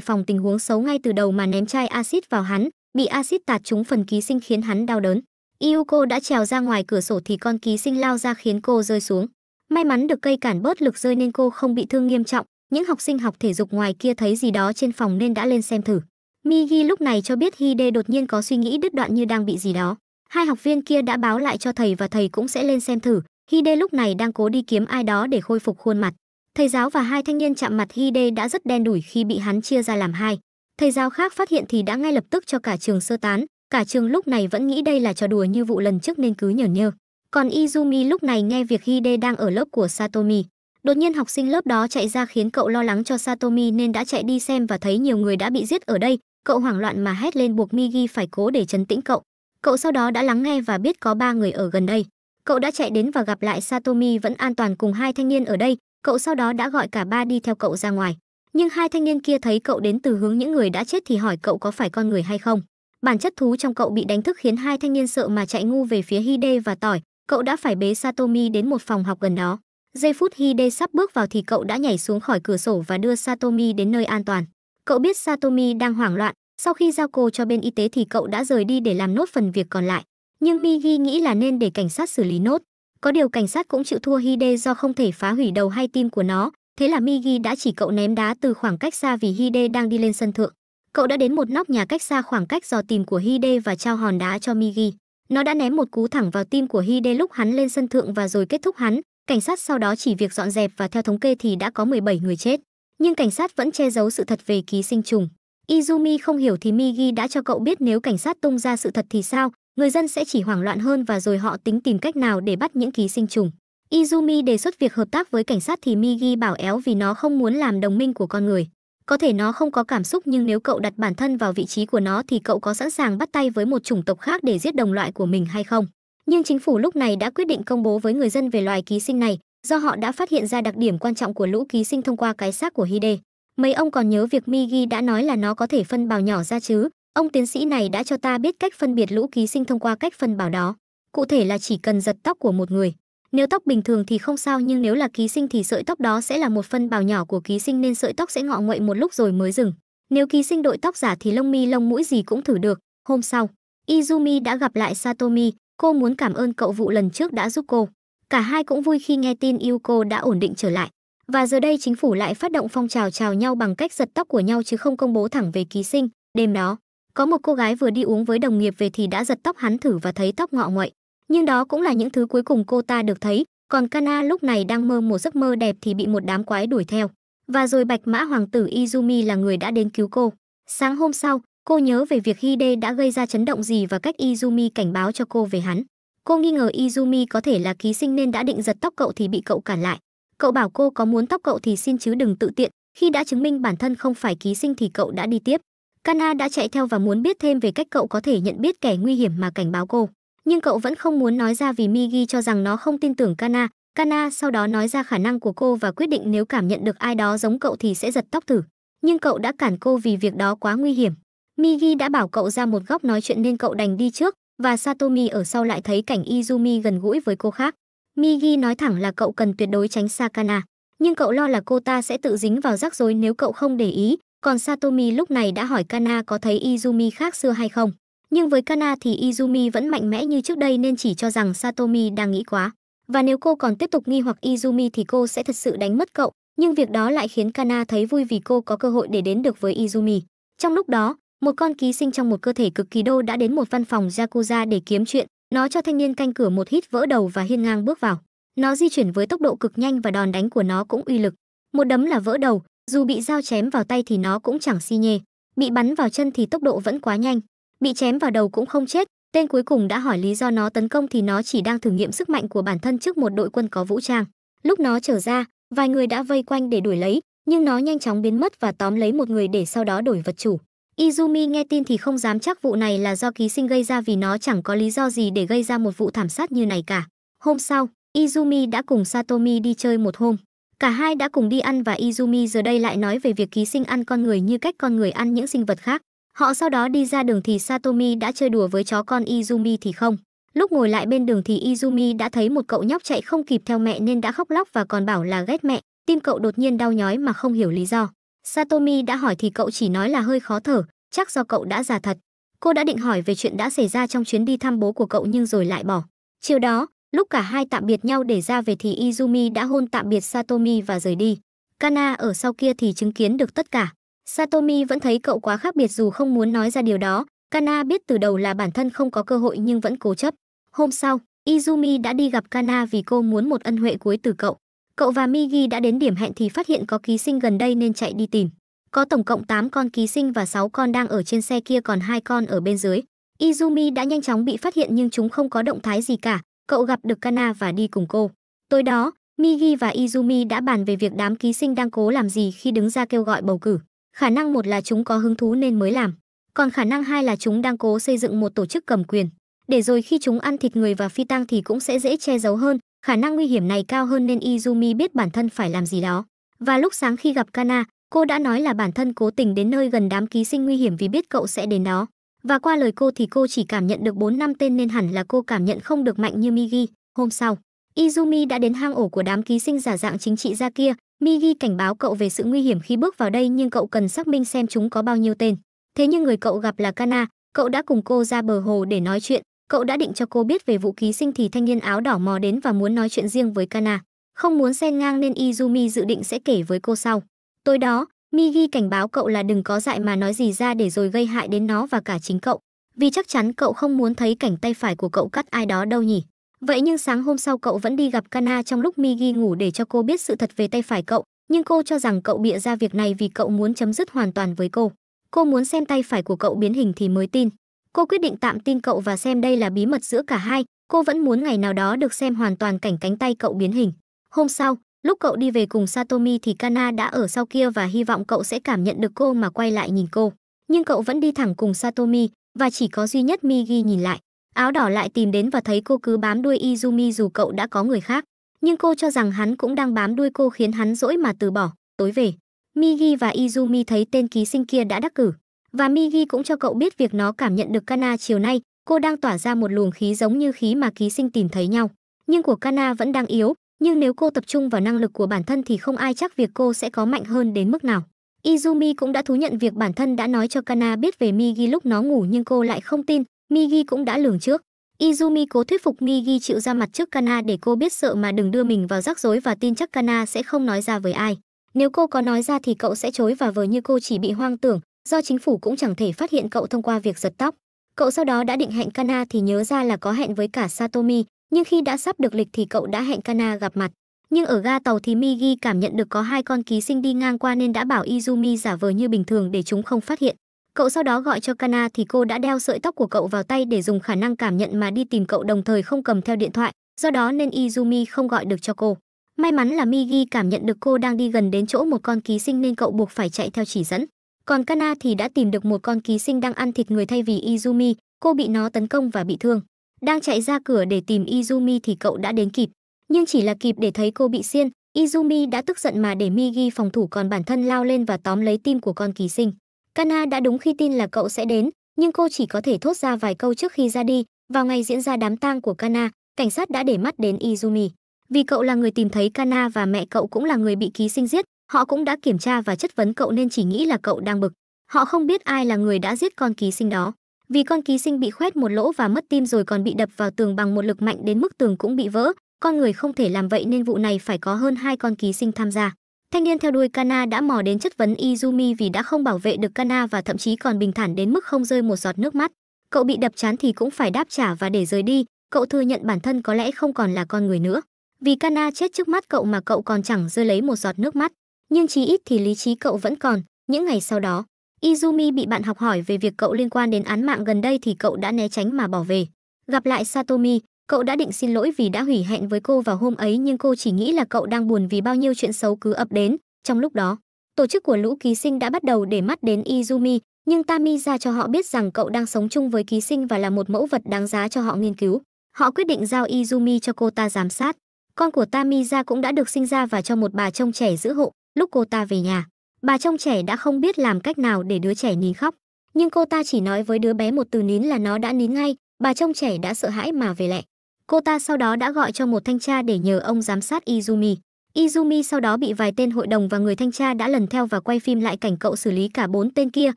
phòng tình huống xấu ngay từ đầu mà ném chai axit vào hắn, bị axit tạt trúng phần ký sinh khiến hắn đau đớn. Yuko đã trèo ra ngoài cửa sổ thì con ký sinh lao ra khiến cô rơi xuống. May mắn được cây cản bớt lực rơi nên cô không bị thương nghiêm trọng, những học sinh học thể dục ngoài kia thấy gì đó trên phòng nên đã lên xem thử. Migi lúc này cho biết Hide đột nhiên có suy nghĩ đứt đoạn như đang bị gì đó. Hai học viên kia đã báo lại cho thầy và thầy cũng sẽ lên xem thử. Hide lúc này đang cố đi kiếm ai đó để khôi phục khuôn mặt. Thầy giáo và hai thanh niên chạm mặt Hide đã rất đen đủi khi bị hắn chia ra làm hai. Thầy giáo khác phát hiện thì đã ngay lập tức cho cả trường sơ tán, cả trường lúc này vẫn nghĩ đây là trò đùa như vụ lần trước nên cứ nhởn nhơ. Còn Izumi lúc này nghe việc Hide đang ở lớp của Satomi, Đột nhiên học sinh lớp đó chạy ra khiến cậu lo lắng cho Satomi nên đã chạy đi xem và thấy nhiều người đã bị giết ở đây, cậu hoảng loạn mà hét lên buộc Migi phải cố để trấn tĩnh cậu. Cậu sau đó đã lắng nghe và biết có ba người ở gần đây. Cậu đã chạy đến và gặp lại Satomi vẫn an toàn cùng hai thanh niên ở đây, cậu sau đó đã gọi cả ba đi theo cậu ra ngoài. Nhưng hai thanh niên kia thấy cậu đến từ hướng những người đã chết thì hỏi cậu có phải con người hay không. Bản chất thú trong cậu bị đánh thức khiến hai thanh niên sợ mà chạy ngu về phía Hide và tỏi, cậu đã phải bế Satomi đến một phòng học gần đó. Giây phút Hide sắp bước vào thì cậu đã nhảy xuống khỏi cửa sổ và đưa Satomi đến nơi an toàn. Cậu biết Satomi đang hoảng loạn, sau khi giao cô cho bên y tế thì cậu đã rời đi để làm nốt phần việc còn lại. Nhưng Migi nghĩ là nên để cảnh sát xử lý nốt. Có điều cảnh sát cũng chịu thua Hide do không thể phá hủy đầu hay tim của nó, thế là Migi đã chỉ cậu ném đá từ khoảng cách xa vì Hide đang đi lên sân thượng. Cậu đã đến một nóc nhà cách xa khoảng cách dò tìm của Hide và trao hòn đá cho Migi. Nó đã ném một cú thẳng vào tim của Hide lúc hắn lên sân thượng và rồi kết thúc hắn, Cảnh sát sau đó chỉ việc dọn dẹp và theo thống kê thì đã có 17 người chết. Nhưng cảnh sát vẫn che giấu sự thật về ký sinh trùng. Izumi không hiểu thì Migi đã cho cậu biết nếu cảnh sát tung ra sự thật thì sao, người dân sẽ chỉ hoảng loạn hơn và rồi họ tính tìm cách nào để bắt những ký sinh trùng. Izumi đề xuất việc hợp tác với cảnh sát thì Migi bảo éo vì nó không muốn làm đồng minh của con người. Có thể nó không có cảm xúc nhưng nếu cậu đặt bản thân vào vị trí của nó thì cậu có sẵn sàng bắt tay với một chủng tộc khác để giết đồng loại của mình hay không? nhưng chính phủ lúc này đã quyết định công bố với người dân về loài ký sinh này do họ đã phát hiện ra đặc điểm quan trọng của lũ ký sinh thông qua cái xác của Hide. Mấy ông còn nhớ việc Migi đã nói là nó có thể phân bào nhỏ ra chứ? Ông tiến sĩ này đã cho ta biết cách phân biệt lũ ký sinh thông qua cách phân bào đó. Cụ thể là chỉ cần giật tóc của một người. Nếu tóc bình thường thì không sao nhưng nếu là ký sinh thì sợi tóc đó sẽ là một phân bào nhỏ của ký sinh nên sợi tóc sẽ ngọ nguậy một lúc rồi mới dừng. Nếu ký sinh đội tóc giả thì lông mi lông mũi gì cũng thử được. Hôm sau, Izumi đã gặp lại Satomi, Cô muốn cảm ơn cậu vụ lần trước đã giúp cô. Cả hai cũng vui khi nghe tin yêu cô đã ổn định trở lại. Và giờ đây chính phủ lại phát động phong trào chào nhau bằng cách giật tóc của nhau chứ không công bố thẳng về ký sinh. Đêm đó, có một cô gái vừa đi uống với đồng nghiệp về thì đã giật tóc hắn thử và thấy tóc ngọ nguậy. Nhưng đó cũng là những thứ cuối cùng cô ta được thấy, còn Kana lúc này đang mơ một giấc mơ đẹp thì bị một đám quái đuổi theo. Và rồi Bạch Mã Hoàng tử Izumi là người đã đến cứu cô. Sáng hôm sau, Cô nhớ về việc Hide đã gây ra chấn động gì và cách Izumi cảnh báo cho cô về hắn. Cô nghi ngờ Izumi có thể là ký sinh nên đã định giật tóc cậu thì bị cậu cản lại. Cậu bảo cô có muốn tóc cậu thì xin chứ đừng tự tiện, khi đã chứng minh bản thân không phải ký sinh thì cậu đã đi tiếp. Kana đã chạy theo và muốn biết thêm về cách cậu có thể nhận biết kẻ nguy hiểm mà cảnh báo cô. Nhưng cậu vẫn không muốn nói ra vì Migi cho rằng nó không tin tưởng Kana. Kana sau đó nói ra khả năng của cô và quyết định nếu cảm nhận được ai đó giống cậu thì sẽ giật tóc thử. Nhưng cậu đã cản cô vì việc đó quá nguy hiểm. Migi đã bảo cậu ra một góc nói chuyện nên cậu đành đi trước, và Satomi ở sau lại thấy cảnh Izumi gần gũi với cô khác. Migi nói thẳng là cậu cần tuyệt đối tránh Sakana, nhưng cậu lo là cô ta sẽ tự dính vào rắc rối nếu cậu không để ý, còn Satomi lúc này đã hỏi Kana có thấy Izumi khác xưa hay không. Nhưng với Kana thì Izumi vẫn mạnh mẽ như trước đây nên chỉ cho rằng Satomi đang nghĩ quá. Và nếu cô còn tiếp tục nghi hoặc Izumi thì cô sẽ thật sự đánh mất cậu, nhưng việc đó lại khiến Kana thấy vui vì cô có cơ hội để đến được với Izumi. Trong lúc đó, một con ký sinh trong một cơ thể cực kỳ đô đã đến một văn phòng Yakuza để kiếm chuyện, nó cho thanh niên canh cửa một hít vỡ đầu và hiên ngang bước vào. Nó di chuyển với tốc độ cực nhanh và đòn đánh của nó cũng uy lực. Một đấm là vỡ đầu, dù bị dao chém vào tay thì nó cũng chẳng si nhê. Bị bắn vào chân thì tốc độ vẫn quá nhanh. Bị chém vào đầu cũng không chết. Tên cuối cùng đã hỏi lý do nó tấn công thì nó chỉ đang thử nghiệm sức mạnh của bản thân trước một đội quân có vũ trang. Lúc nó trở ra, vài người đã vây quanh để đuổi lấy, nhưng nó nhanh chóng biến mất và tóm lấy một người để sau đó đổi vật chủ. Izumi nghe tin thì không dám chắc vụ này là do ký sinh gây ra vì nó chẳng có lý do gì để gây ra một vụ thảm sát như này cả. Hôm sau, Izumi đã cùng Satomi đi chơi một hôm. Cả hai đã cùng đi ăn và Izumi giờ đây lại nói về việc ký sinh ăn con người như cách con người ăn những sinh vật khác. Họ sau đó đi ra đường thì Satomi đã chơi đùa với chó con Izumi thì không. Lúc ngồi lại bên đường thì Izumi đã thấy một cậu nhóc chạy không kịp theo mẹ nên đã khóc lóc và còn bảo là ghét mẹ. Tim cậu đột nhiên đau nhói mà không hiểu lý do. Satomi đã hỏi thì cậu chỉ nói là hơi khó thở, chắc do cậu đã già thật. Cô đã định hỏi về chuyện đã xảy ra trong chuyến đi thăm bố của cậu nhưng rồi lại bỏ. Chiều đó, lúc cả hai tạm biệt nhau để ra về thì Izumi đã hôn tạm biệt Satomi và rời đi. Kana ở sau kia thì chứng kiến được tất cả. Satomi vẫn thấy cậu quá khác biệt dù không muốn nói ra điều đó. Kana biết từ đầu là bản thân không có cơ hội nhưng vẫn cố chấp. Hôm sau, Izumi đã đi gặp Kana vì cô muốn một ân huệ cuối từ cậu. Cậu và Migi đã đến điểm hẹn thì phát hiện có ký sinh gần đây nên chạy đi tìm. Có tổng cộng 8 con ký sinh và 6 con đang ở trên xe kia còn hai con ở bên dưới. Izumi đã nhanh chóng bị phát hiện nhưng chúng không có động thái gì cả. Cậu gặp được Kana và đi cùng cô. Tối đó, Migi và Izumi đã bàn về việc đám ký sinh đang cố làm gì khi đứng ra kêu gọi bầu cử. Khả năng một là chúng có hứng thú nên mới làm, còn khả năng hai là chúng đang cố xây dựng một tổ chức cầm quyền. Để rồi khi chúng ăn thịt người và phi tang thì cũng sẽ dễ che giấu hơn, khả năng nguy hiểm này cao hơn nên Izumi biết bản thân phải làm gì đó. Và lúc sáng khi gặp Kana, cô đã nói là bản thân cố tình đến nơi gần đám ký sinh nguy hiểm vì biết cậu sẽ đến đó. Và qua lời cô thì cô chỉ cảm nhận được 4 năm tên nên hẳn là cô cảm nhận không được mạnh như Migi. Hôm sau, Izumi đã đến hang ổ của đám ký sinh giả dạng chính trị ra kia. Migi cảnh báo cậu về sự nguy hiểm khi bước vào đây nhưng cậu cần xác minh xem chúng có bao nhiêu tên. Thế nhưng người cậu gặp là Kana, cậu đã cùng cô ra bờ hồ để nói chuyện cậu đã định cho cô biết về vụ ký sinh thì thanh niên áo đỏ mò đến và muốn nói chuyện riêng với Kana. Không muốn xen ngang nên Izumi dự định sẽ kể với cô sau. Tối đó, Migi cảnh báo cậu là đừng có dại mà nói gì ra để rồi gây hại đến nó và cả chính cậu. Vì chắc chắn cậu không muốn thấy cảnh tay phải của cậu cắt ai đó đâu nhỉ. Vậy nhưng sáng hôm sau cậu vẫn đi gặp Kana trong lúc Migi ngủ để cho cô biết sự thật về tay phải cậu, nhưng cô cho rằng cậu bịa ra việc này vì cậu muốn chấm dứt hoàn toàn với cô. Cô muốn xem tay phải của cậu biến hình thì mới tin cô quyết định tạm tin cậu và xem đây là bí mật giữa cả hai cô vẫn muốn ngày nào đó được xem hoàn toàn cảnh cánh tay cậu biến hình hôm sau lúc cậu đi về cùng satomi thì kana đã ở sau kia và hy vọng cậu sẽ cảm nhận được cô mà quay lại nhìn cô nhưng cậu vẫn đi thẳng cùng satomi và chỉ có duy nhất migi nhìn lại áo đỏ lại tìm đến và thấy cô cứ bám đuôi izumi dù cậu đã có người khác nhưng cô cho rằng hắn cũng đang bám đuôi cô khiến hắn dỗi mà từ bỏ tối về migi và izumi thấy tên ký sinh kia đã đắc cử và Migi cũng cho cậu biết việc nó cảm nhận được Kana chiều nay, cô đang tỏa ra một luồng khí giống như khí mà ký sinh tìm thấy nhau. Nhưng của Kana vẫn đang yếu, nhưng nếu cô tập trung vào năng lực của bản thân thì không ai chắc việc cô sẽ có mạnh hơn đến mức nào. Izumi cũng đã thú nhận việc bản thân đã nói cho Kana biết về Migi lúc nó ngủ nhưng cô lại không tin, Migi cũng đã lường trước. Izumi cố thuyết phục Migi chịu ra mặt trước Kana để cô biết sợ mà đừng đưa mình vào rắc rối và tin chắc Kana sẽ không nói ra với ai. Nếu cô có nói ra thì cậu sẽ chối và vờ như cô chỉ bị hoang tưởng, do chính phủ cũng chẳng thể phát hiện cậu thông qua việc giật tóc cậu sau đó đã định hẹn kana thì nhớ ra là có hẹn với cả satomi nhưng khi đã sắp được lịch thì cậu đã hẹn kana gặp mặt nhưng ở ga tàu thì migi cảm nhận được có hai con ký sinh đi ngang qua nên đã bảo izumi giả vờ như bình thường để chúng không phát hiện cậu sau đó gọi cho kana thì cô đã đeo sợi tóc của cậu vào tay để dùng khả năng cảm nhận mà đi tìm cậu đồng thời không cầm theo điện thoại do đó nên izumi không gọi được cho cô may mắn là migi cảm nhận được cô đang đi gần đến chỗ một con ký sinh nên cậu buộc phải chạy theo chỉ dẫn còn Kana thì đã tìm được một con ký sinh đang ăn thịt người thay vì Izumi, cô bị nó tấn công và bị thương. Đang chạy ra cửa để tìm Izumi thì cậu đã đến kịp, nhưng chỉ là kịp để thấy cô bị xiên, Izumi đã tức giận mà để Migi phòng thủ còn bản thân lao lên và tóm lấy tim của con ký sinh. Kana đã đúng khi tin là cậu sẽ đến, nhưng cô chỉ có thể thốt ra vài câu trước khi ra đi. Vào ngày diễn ra đám tang của Kana, cảnh sát đã để mắt đến Izumi. Vì cậu là người tìm thấy Kana và mẹ cậu cũng là người bị ký sinh giết, Họ cũng đã kiểm tra và chất vấn cậu nên chỉ nghĩ là cậu đang bực. Họ không biết ai là người đã giết con ký sinh đó. Vì con ký sinh bị khoét một lỗ và mất tim rồi còn bị đập vào tường bằng một lực mạnh đến mức tường cũng bị vỡ, con người không thể làm vậy nên vụ này phải có hơn hai con ký sinh tham gia. Thanh niên theo đuôi Kana đã mò đến chất vấn Izumi vì đã không bảo vệ được Kana và thậm chí còn bình thản đến mức không rơi một giọt nước mắt. Cậu bị đập chán thì cũng phải đáp trả và để rời đi, cậu thừa nhận bản thân có lẽ không còn là con người nữa. Vì Kana chết trước mắt cậu mà cậu còn chẳng rơi lấy một giọt nước mắt nhưng chí ít thì lý trí cậu vẫn còn. Những ngày sau đó, Izumi bị bạn học hỏi về việc cậu liên quan đến án mạng gần đây thì cậu đã né tránh mà bỏ về. Gặp lại Satomi, cậu đã định xin lỗi vì đã hủy hẹn với cô vào hôm ấy nhưng cô chỉ nghĩ là cậu đang buồn vì bao nhiêu chuyện xấu cứ ập đến. Trong lúc đó, tổ chức của lũ ký sinh đã bắt đầu để mắt đến Izumi, nhưng Tami ra cho họ biết rằng cậu đang sống chung với ký sinh và là một mẫu vật đáng giá cho họ nghiên cứu. Họ quyết định giao Izumi cho cô ta giám sát. Con của Tami cũng đã được sinh ra và cho một bà trông trẻ giữ hộ. Lúc cô ta về nhà, bà trông trẻ đã không biết làm cách nào để đứa trẻ nín khóc. Nhưng cô ta chỉ nói với đứa bé một từ nín là nó đã nín ngay, bà trông trẻ đã sợ hãi mà về lẹ. Cô ta sau đó đã gọi cho một thanh tra để nhờ ông giám sát Izumi. Izumi sau đó bị vài tên hội đồng và người thanh tra đã lần theo và quay phim lại cảnh cậu xử lý cả bốn tên kia.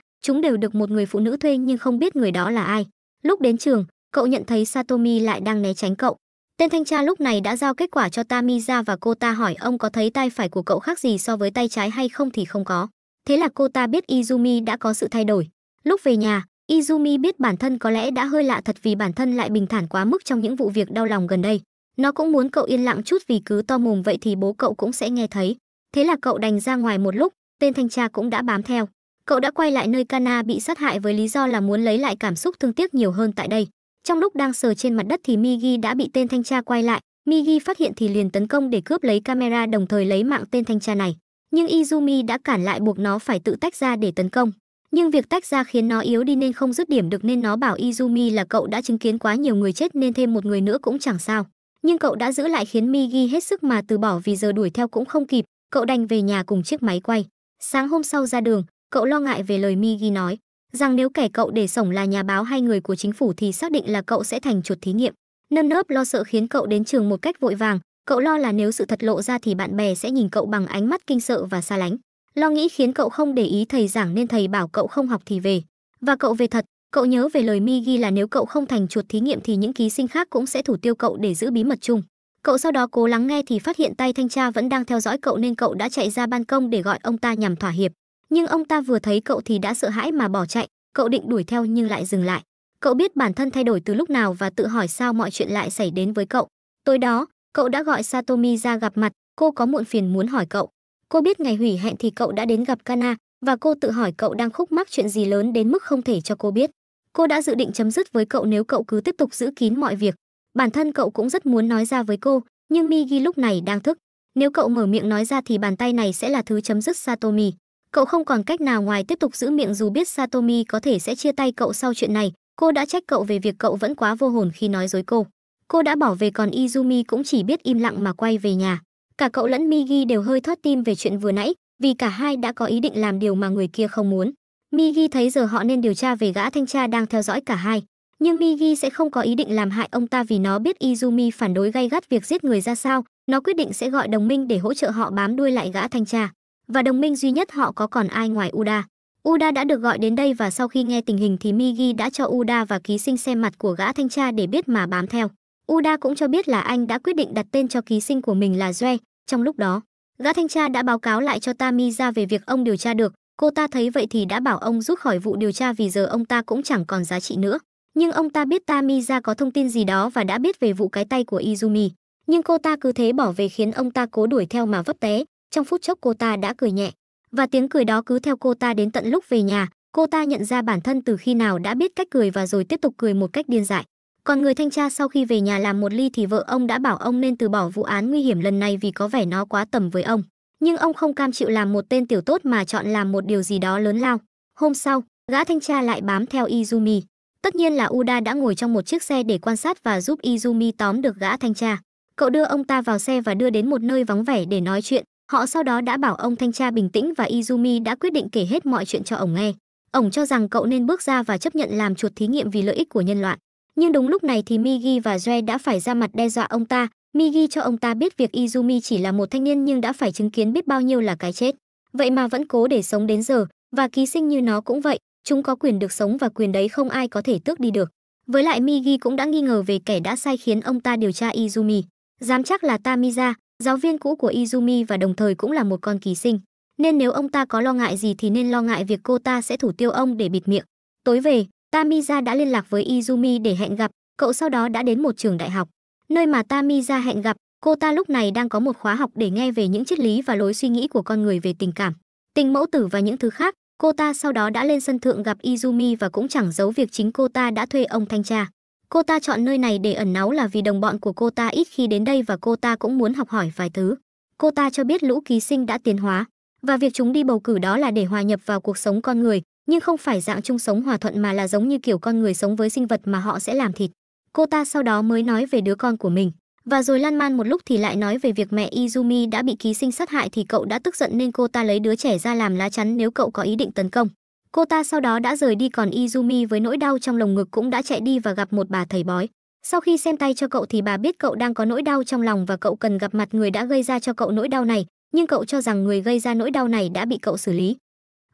Chúng đều được một người phụ nữ thuê nhưng không biết người đó là ai. Lúc đến trường, cậu nhận thấy Satomi lại đang né tránh cậu. Tên thanh tra lúc này đã giao kết quả cho Tamiza và cô ta hỏi ông có thấy tay phải của cậu khác gì so với tay trái hay không thì không có. Thế là cô ta biết Izumi đã có sự thay đổi. Lúc về nhà, Izumi biết bản thân có lẽ đã hơi lạ thật vì bản thân lại bình thản quá mức trong những vụ việc đau lòng gần đây. Nó cũng muốn cậu yên lặng chút vì cứ to mồm vậy thì bố cậu cũng sẽ nghe thấy. Thế là cậu đành ra ngoài một lúc, tên thanh tra cũng đã bám theo. Cậu đã quay lại nơi Kana bị sát hại với lý do là muốn lấy lại cảm xúc thương tiếc nhiều hơn tại đây. Trong lúc đang sờ trên mặt đất thì Migi đã bị tên thanh tra quay lại, Migi phát hiện thì liền tấn công để cướp lấy camera đồng thời lấy mạng tên thanh tra này. Nhưng Izumi đã cản lại buộc nó phải tự tách ra để tấn công. Nhưng việc tách ra khiến nó yếu đi nên không dứt điểm được nên nó bảo Izumi là cậu đã chứng kiến quá nhiều người chết nên thêm một người nữa cũng chẳng sao. Nhưng cậu đã giữ lại khiến Migi hết sức mà từ bỏ vì giờ đuổi theo cũng không kịp, cậu đành về nhà cùng chiếc máy quay. Sáng hôm sau ra đường, cậu lo ngại về lời Migi nói, rằng nếu kẻ cậu để sổng là nhà báo hay người của chính phủ thì xác định là cậu sẽ thành chuột thí nghiệm. Nơm nớp lo sợ khiến cậu đến trường một cách vội vàng, cậu lo là nếu sự thật lộ ra thì bạn bè sẽ nhìn cậu bằng ánh mắt kinh sợ và xa lánh. Lo nghĩ khiến cậu không để ý thầy giảng nên thầy bảo cậu không học thì về. Và cậu về thật, cậu nhớ về lời mi ghi là nếu cậu không thành chuột thí nghiệm thì những ký sinh khác cũng sẽ thủ tiêu cậu để giữ bí mật chung. Cậu sau đó cố lắng nghe thì phát hiện tay thanh tra vẫn đang theo dõi cậu nên cậu đã chạy ra ban công để gọi ông ta nhằm thỏa hiệp nhưng ông ta vừa thấy cậu thì đã sợ hãi mà bỏ chạy cậu định đuổi theo nhưng lại dừng lại cậu biết bản thân thay đổi từ lúc nào và tự hỏi sao mọi chuyện lại xảy đến với cậu tối đó cậu đã gọi satomi ra gặp mặt cô có muộn phiền muốn hỏi cậu cô biết ngày hủy hẹn thì cậu đã đến gặp kana và cô tự hỏi cậu đang khúc mắc chuyện gì lớn đến mức không thể cho cô biết cô đã dự định chấm dứt với cậu nếu cậu cứ tiếp tục giữ kín mọi việc bản thân cậu cũng rất muốn nói ra với cô nhưng migi lúc này đang thức nếu cậu mở miệng nói ra thì bàn tay này sẽ là thứ chấm dứt satomi Cậu không còn cách nào ngoài tiếp tục giữ miệng dù biết Satomi có thể sẽ chia tay cậu sau chuyện này, cô đã trách cậu về việc cậu vẫn quá vô hồn khi nói dối cô. Cô đã bỏ về còn Izumi cũng chỉ biết im lặng mà quay về nhà. Cả cậu lẫn Migi đều hơi thoát tim về chuyện vừa nãy, vì cả hai đã có ý định làm điều mà người kia không muốn. Migi thấy giờ họ nên điều tra về gã thanh tra đang theo dõi cả hai. Nhưng Migi sẽ không có ý định làm hại ông ta vì nó biết Izumi phản đối gay gắt việc giết người ra sao, nó quyết định sẽ gọi đồng minh để hỗ trợ họ bám đuôi lại gã thanh tra và đồng minh duy nhất họ có còn ai ngoài Uda. Uda đã được gọi đến đây và sau khi nghe tình hình thì Migi đã cho Uda và ký sinh xem mặt của gã thanh tra để biết mà bám theo. Uda cũng cho biết là anh đã quyết định đặt tên cho ký sinh của mình là Joe. Trong lúc đó, gã thanh tra đã báo cáo lại cho Tami về việc ông điều tra được. Cô ta thấy vậy thì đã bảo ông rút khỏi vụ điều tra vì giờ ông ta cũng chẳng còn giá trị nữa. Nhưng ông ta biết Tami có thông tin gì đó và đã biết về vụ cái tay của Izumi. Nhưng cô ta cứ thế bỏ về khiến ông ta cố đuổi theo mà vấp té, trong phút chốc cô ta đã cười nhẹ và tiếng cười đó cứ theo cô ta đến tận lúc về nhà cô ta nhận ra bản thân từ khi nào đã biết cách cười và rồi tiếp tục cười một cách điên dại còn người thanh tra sau khi về nhà làm một ly thì vợ ông đã bảo ông nên từ bỏ vụ án nguy hiểm lần này vì có vẻ nó quá tầm với ông nhưng ông không cam chịu làm một tên tiểu tốt mà chọn làm một điều gì đó lớn lao hôm sau gã thanh tra lại bám theo izumi tất nhiên là uda đã ngồi trong một chiếc xe để quan sát và giúp izumi tóm được gã thanh tra cậu đưa ông ta vào xe và đưa đến một nơi vắng vẻ để nói chuyện Họ sau đó đã bảo ông thanh tra bình tĩnh và Izumi đã quyết định kể hết mọi chuyện cho ông nghe. Ông cho rằng cậu nên bước ra và chấp nhận làm chuột thí nghiệm vì lợi ích của nhân loại. Nhưng đúng lúc này thì Migi và Joe đã phải ra mặt đe dọa ông ta. Migi cho ông ta biết việc Izumi chỉ là một thanh niên nhưng đã phải chứng kiến biết bao nhiêu là cái chết. Vậy mà vẫn cố để sống đến giờ, và ký sinh như nó cũng vậy, chúng có quyền được sống và quyền đấy không ai có thể tước đi được. Với lại Migi cũng đã nghi ngờ về kẻ đã sai khiến ông ta điều tra Izumi. Dám chắc là Tamiza, giáo viên cũ của Izumi và đồng thời cũng là một con kỳ sinh. Nên nếu ông ta có lo ngại gì thì nên lo ngại việc cô ta sẽ thủ tiêu ông để bịt miệng. Tối về, Tamiza đã liên lạc với Izumi để hẹn gặp, cậu sau đó đã đến một trường đại học. Nơi mà Tamiza hẹn gặp, cô ta lúc này đang có một khóa học để nghe về những triết lý và lối suy nghĩ của con người về tình cảm, tình mẫu tử và những thứ khác. Cô ta sau đó đã lên sân thượng gặp Izumi và cũng chẳng giấu việc chính cô ta đã thuê ông thanh tra. Cô ta chọn nơi này để ẩn náu là vì đồng bọn của cô ta ít khi đến đây và cô ta cũng muốn học hỏi vài thứ. Cô ta cho biết lũ ký sinh đã tiến hóa, và việc chúng đi bầu cử đó là để hòa nhập vào cuộc sống con người, nhưng không phải dạng chung sống hòa thuận mà là giống như kiểu con người sống với sinh vật mà họ sẽ làm thịt. Cô ta sau đó mới nói về đứa con của mình, và rồi lan man một lúc thì lại nói về việc mẹ Izumi đã bị ký sinh sát hại thì cậu đã tức giận nên cô ta lấy đứa trẻ ra làm lá chắn nếu cậu có ý định tấn công. Cô ta sau đó đã rời đi còn Izumi với nỗi đau trong lồng ngực cũng đã chạy đi và gặp một bà thầy bói. Sau khi xem tay cho cậu thì bà biết cậu đang có nỗi đau trong lòng và cậu cần gặp mặt người đã gây ra cho cậu nỗi đau này, nhưng cậu cho rằng người gây ra nỗi đau này đã bị cậu xử lý.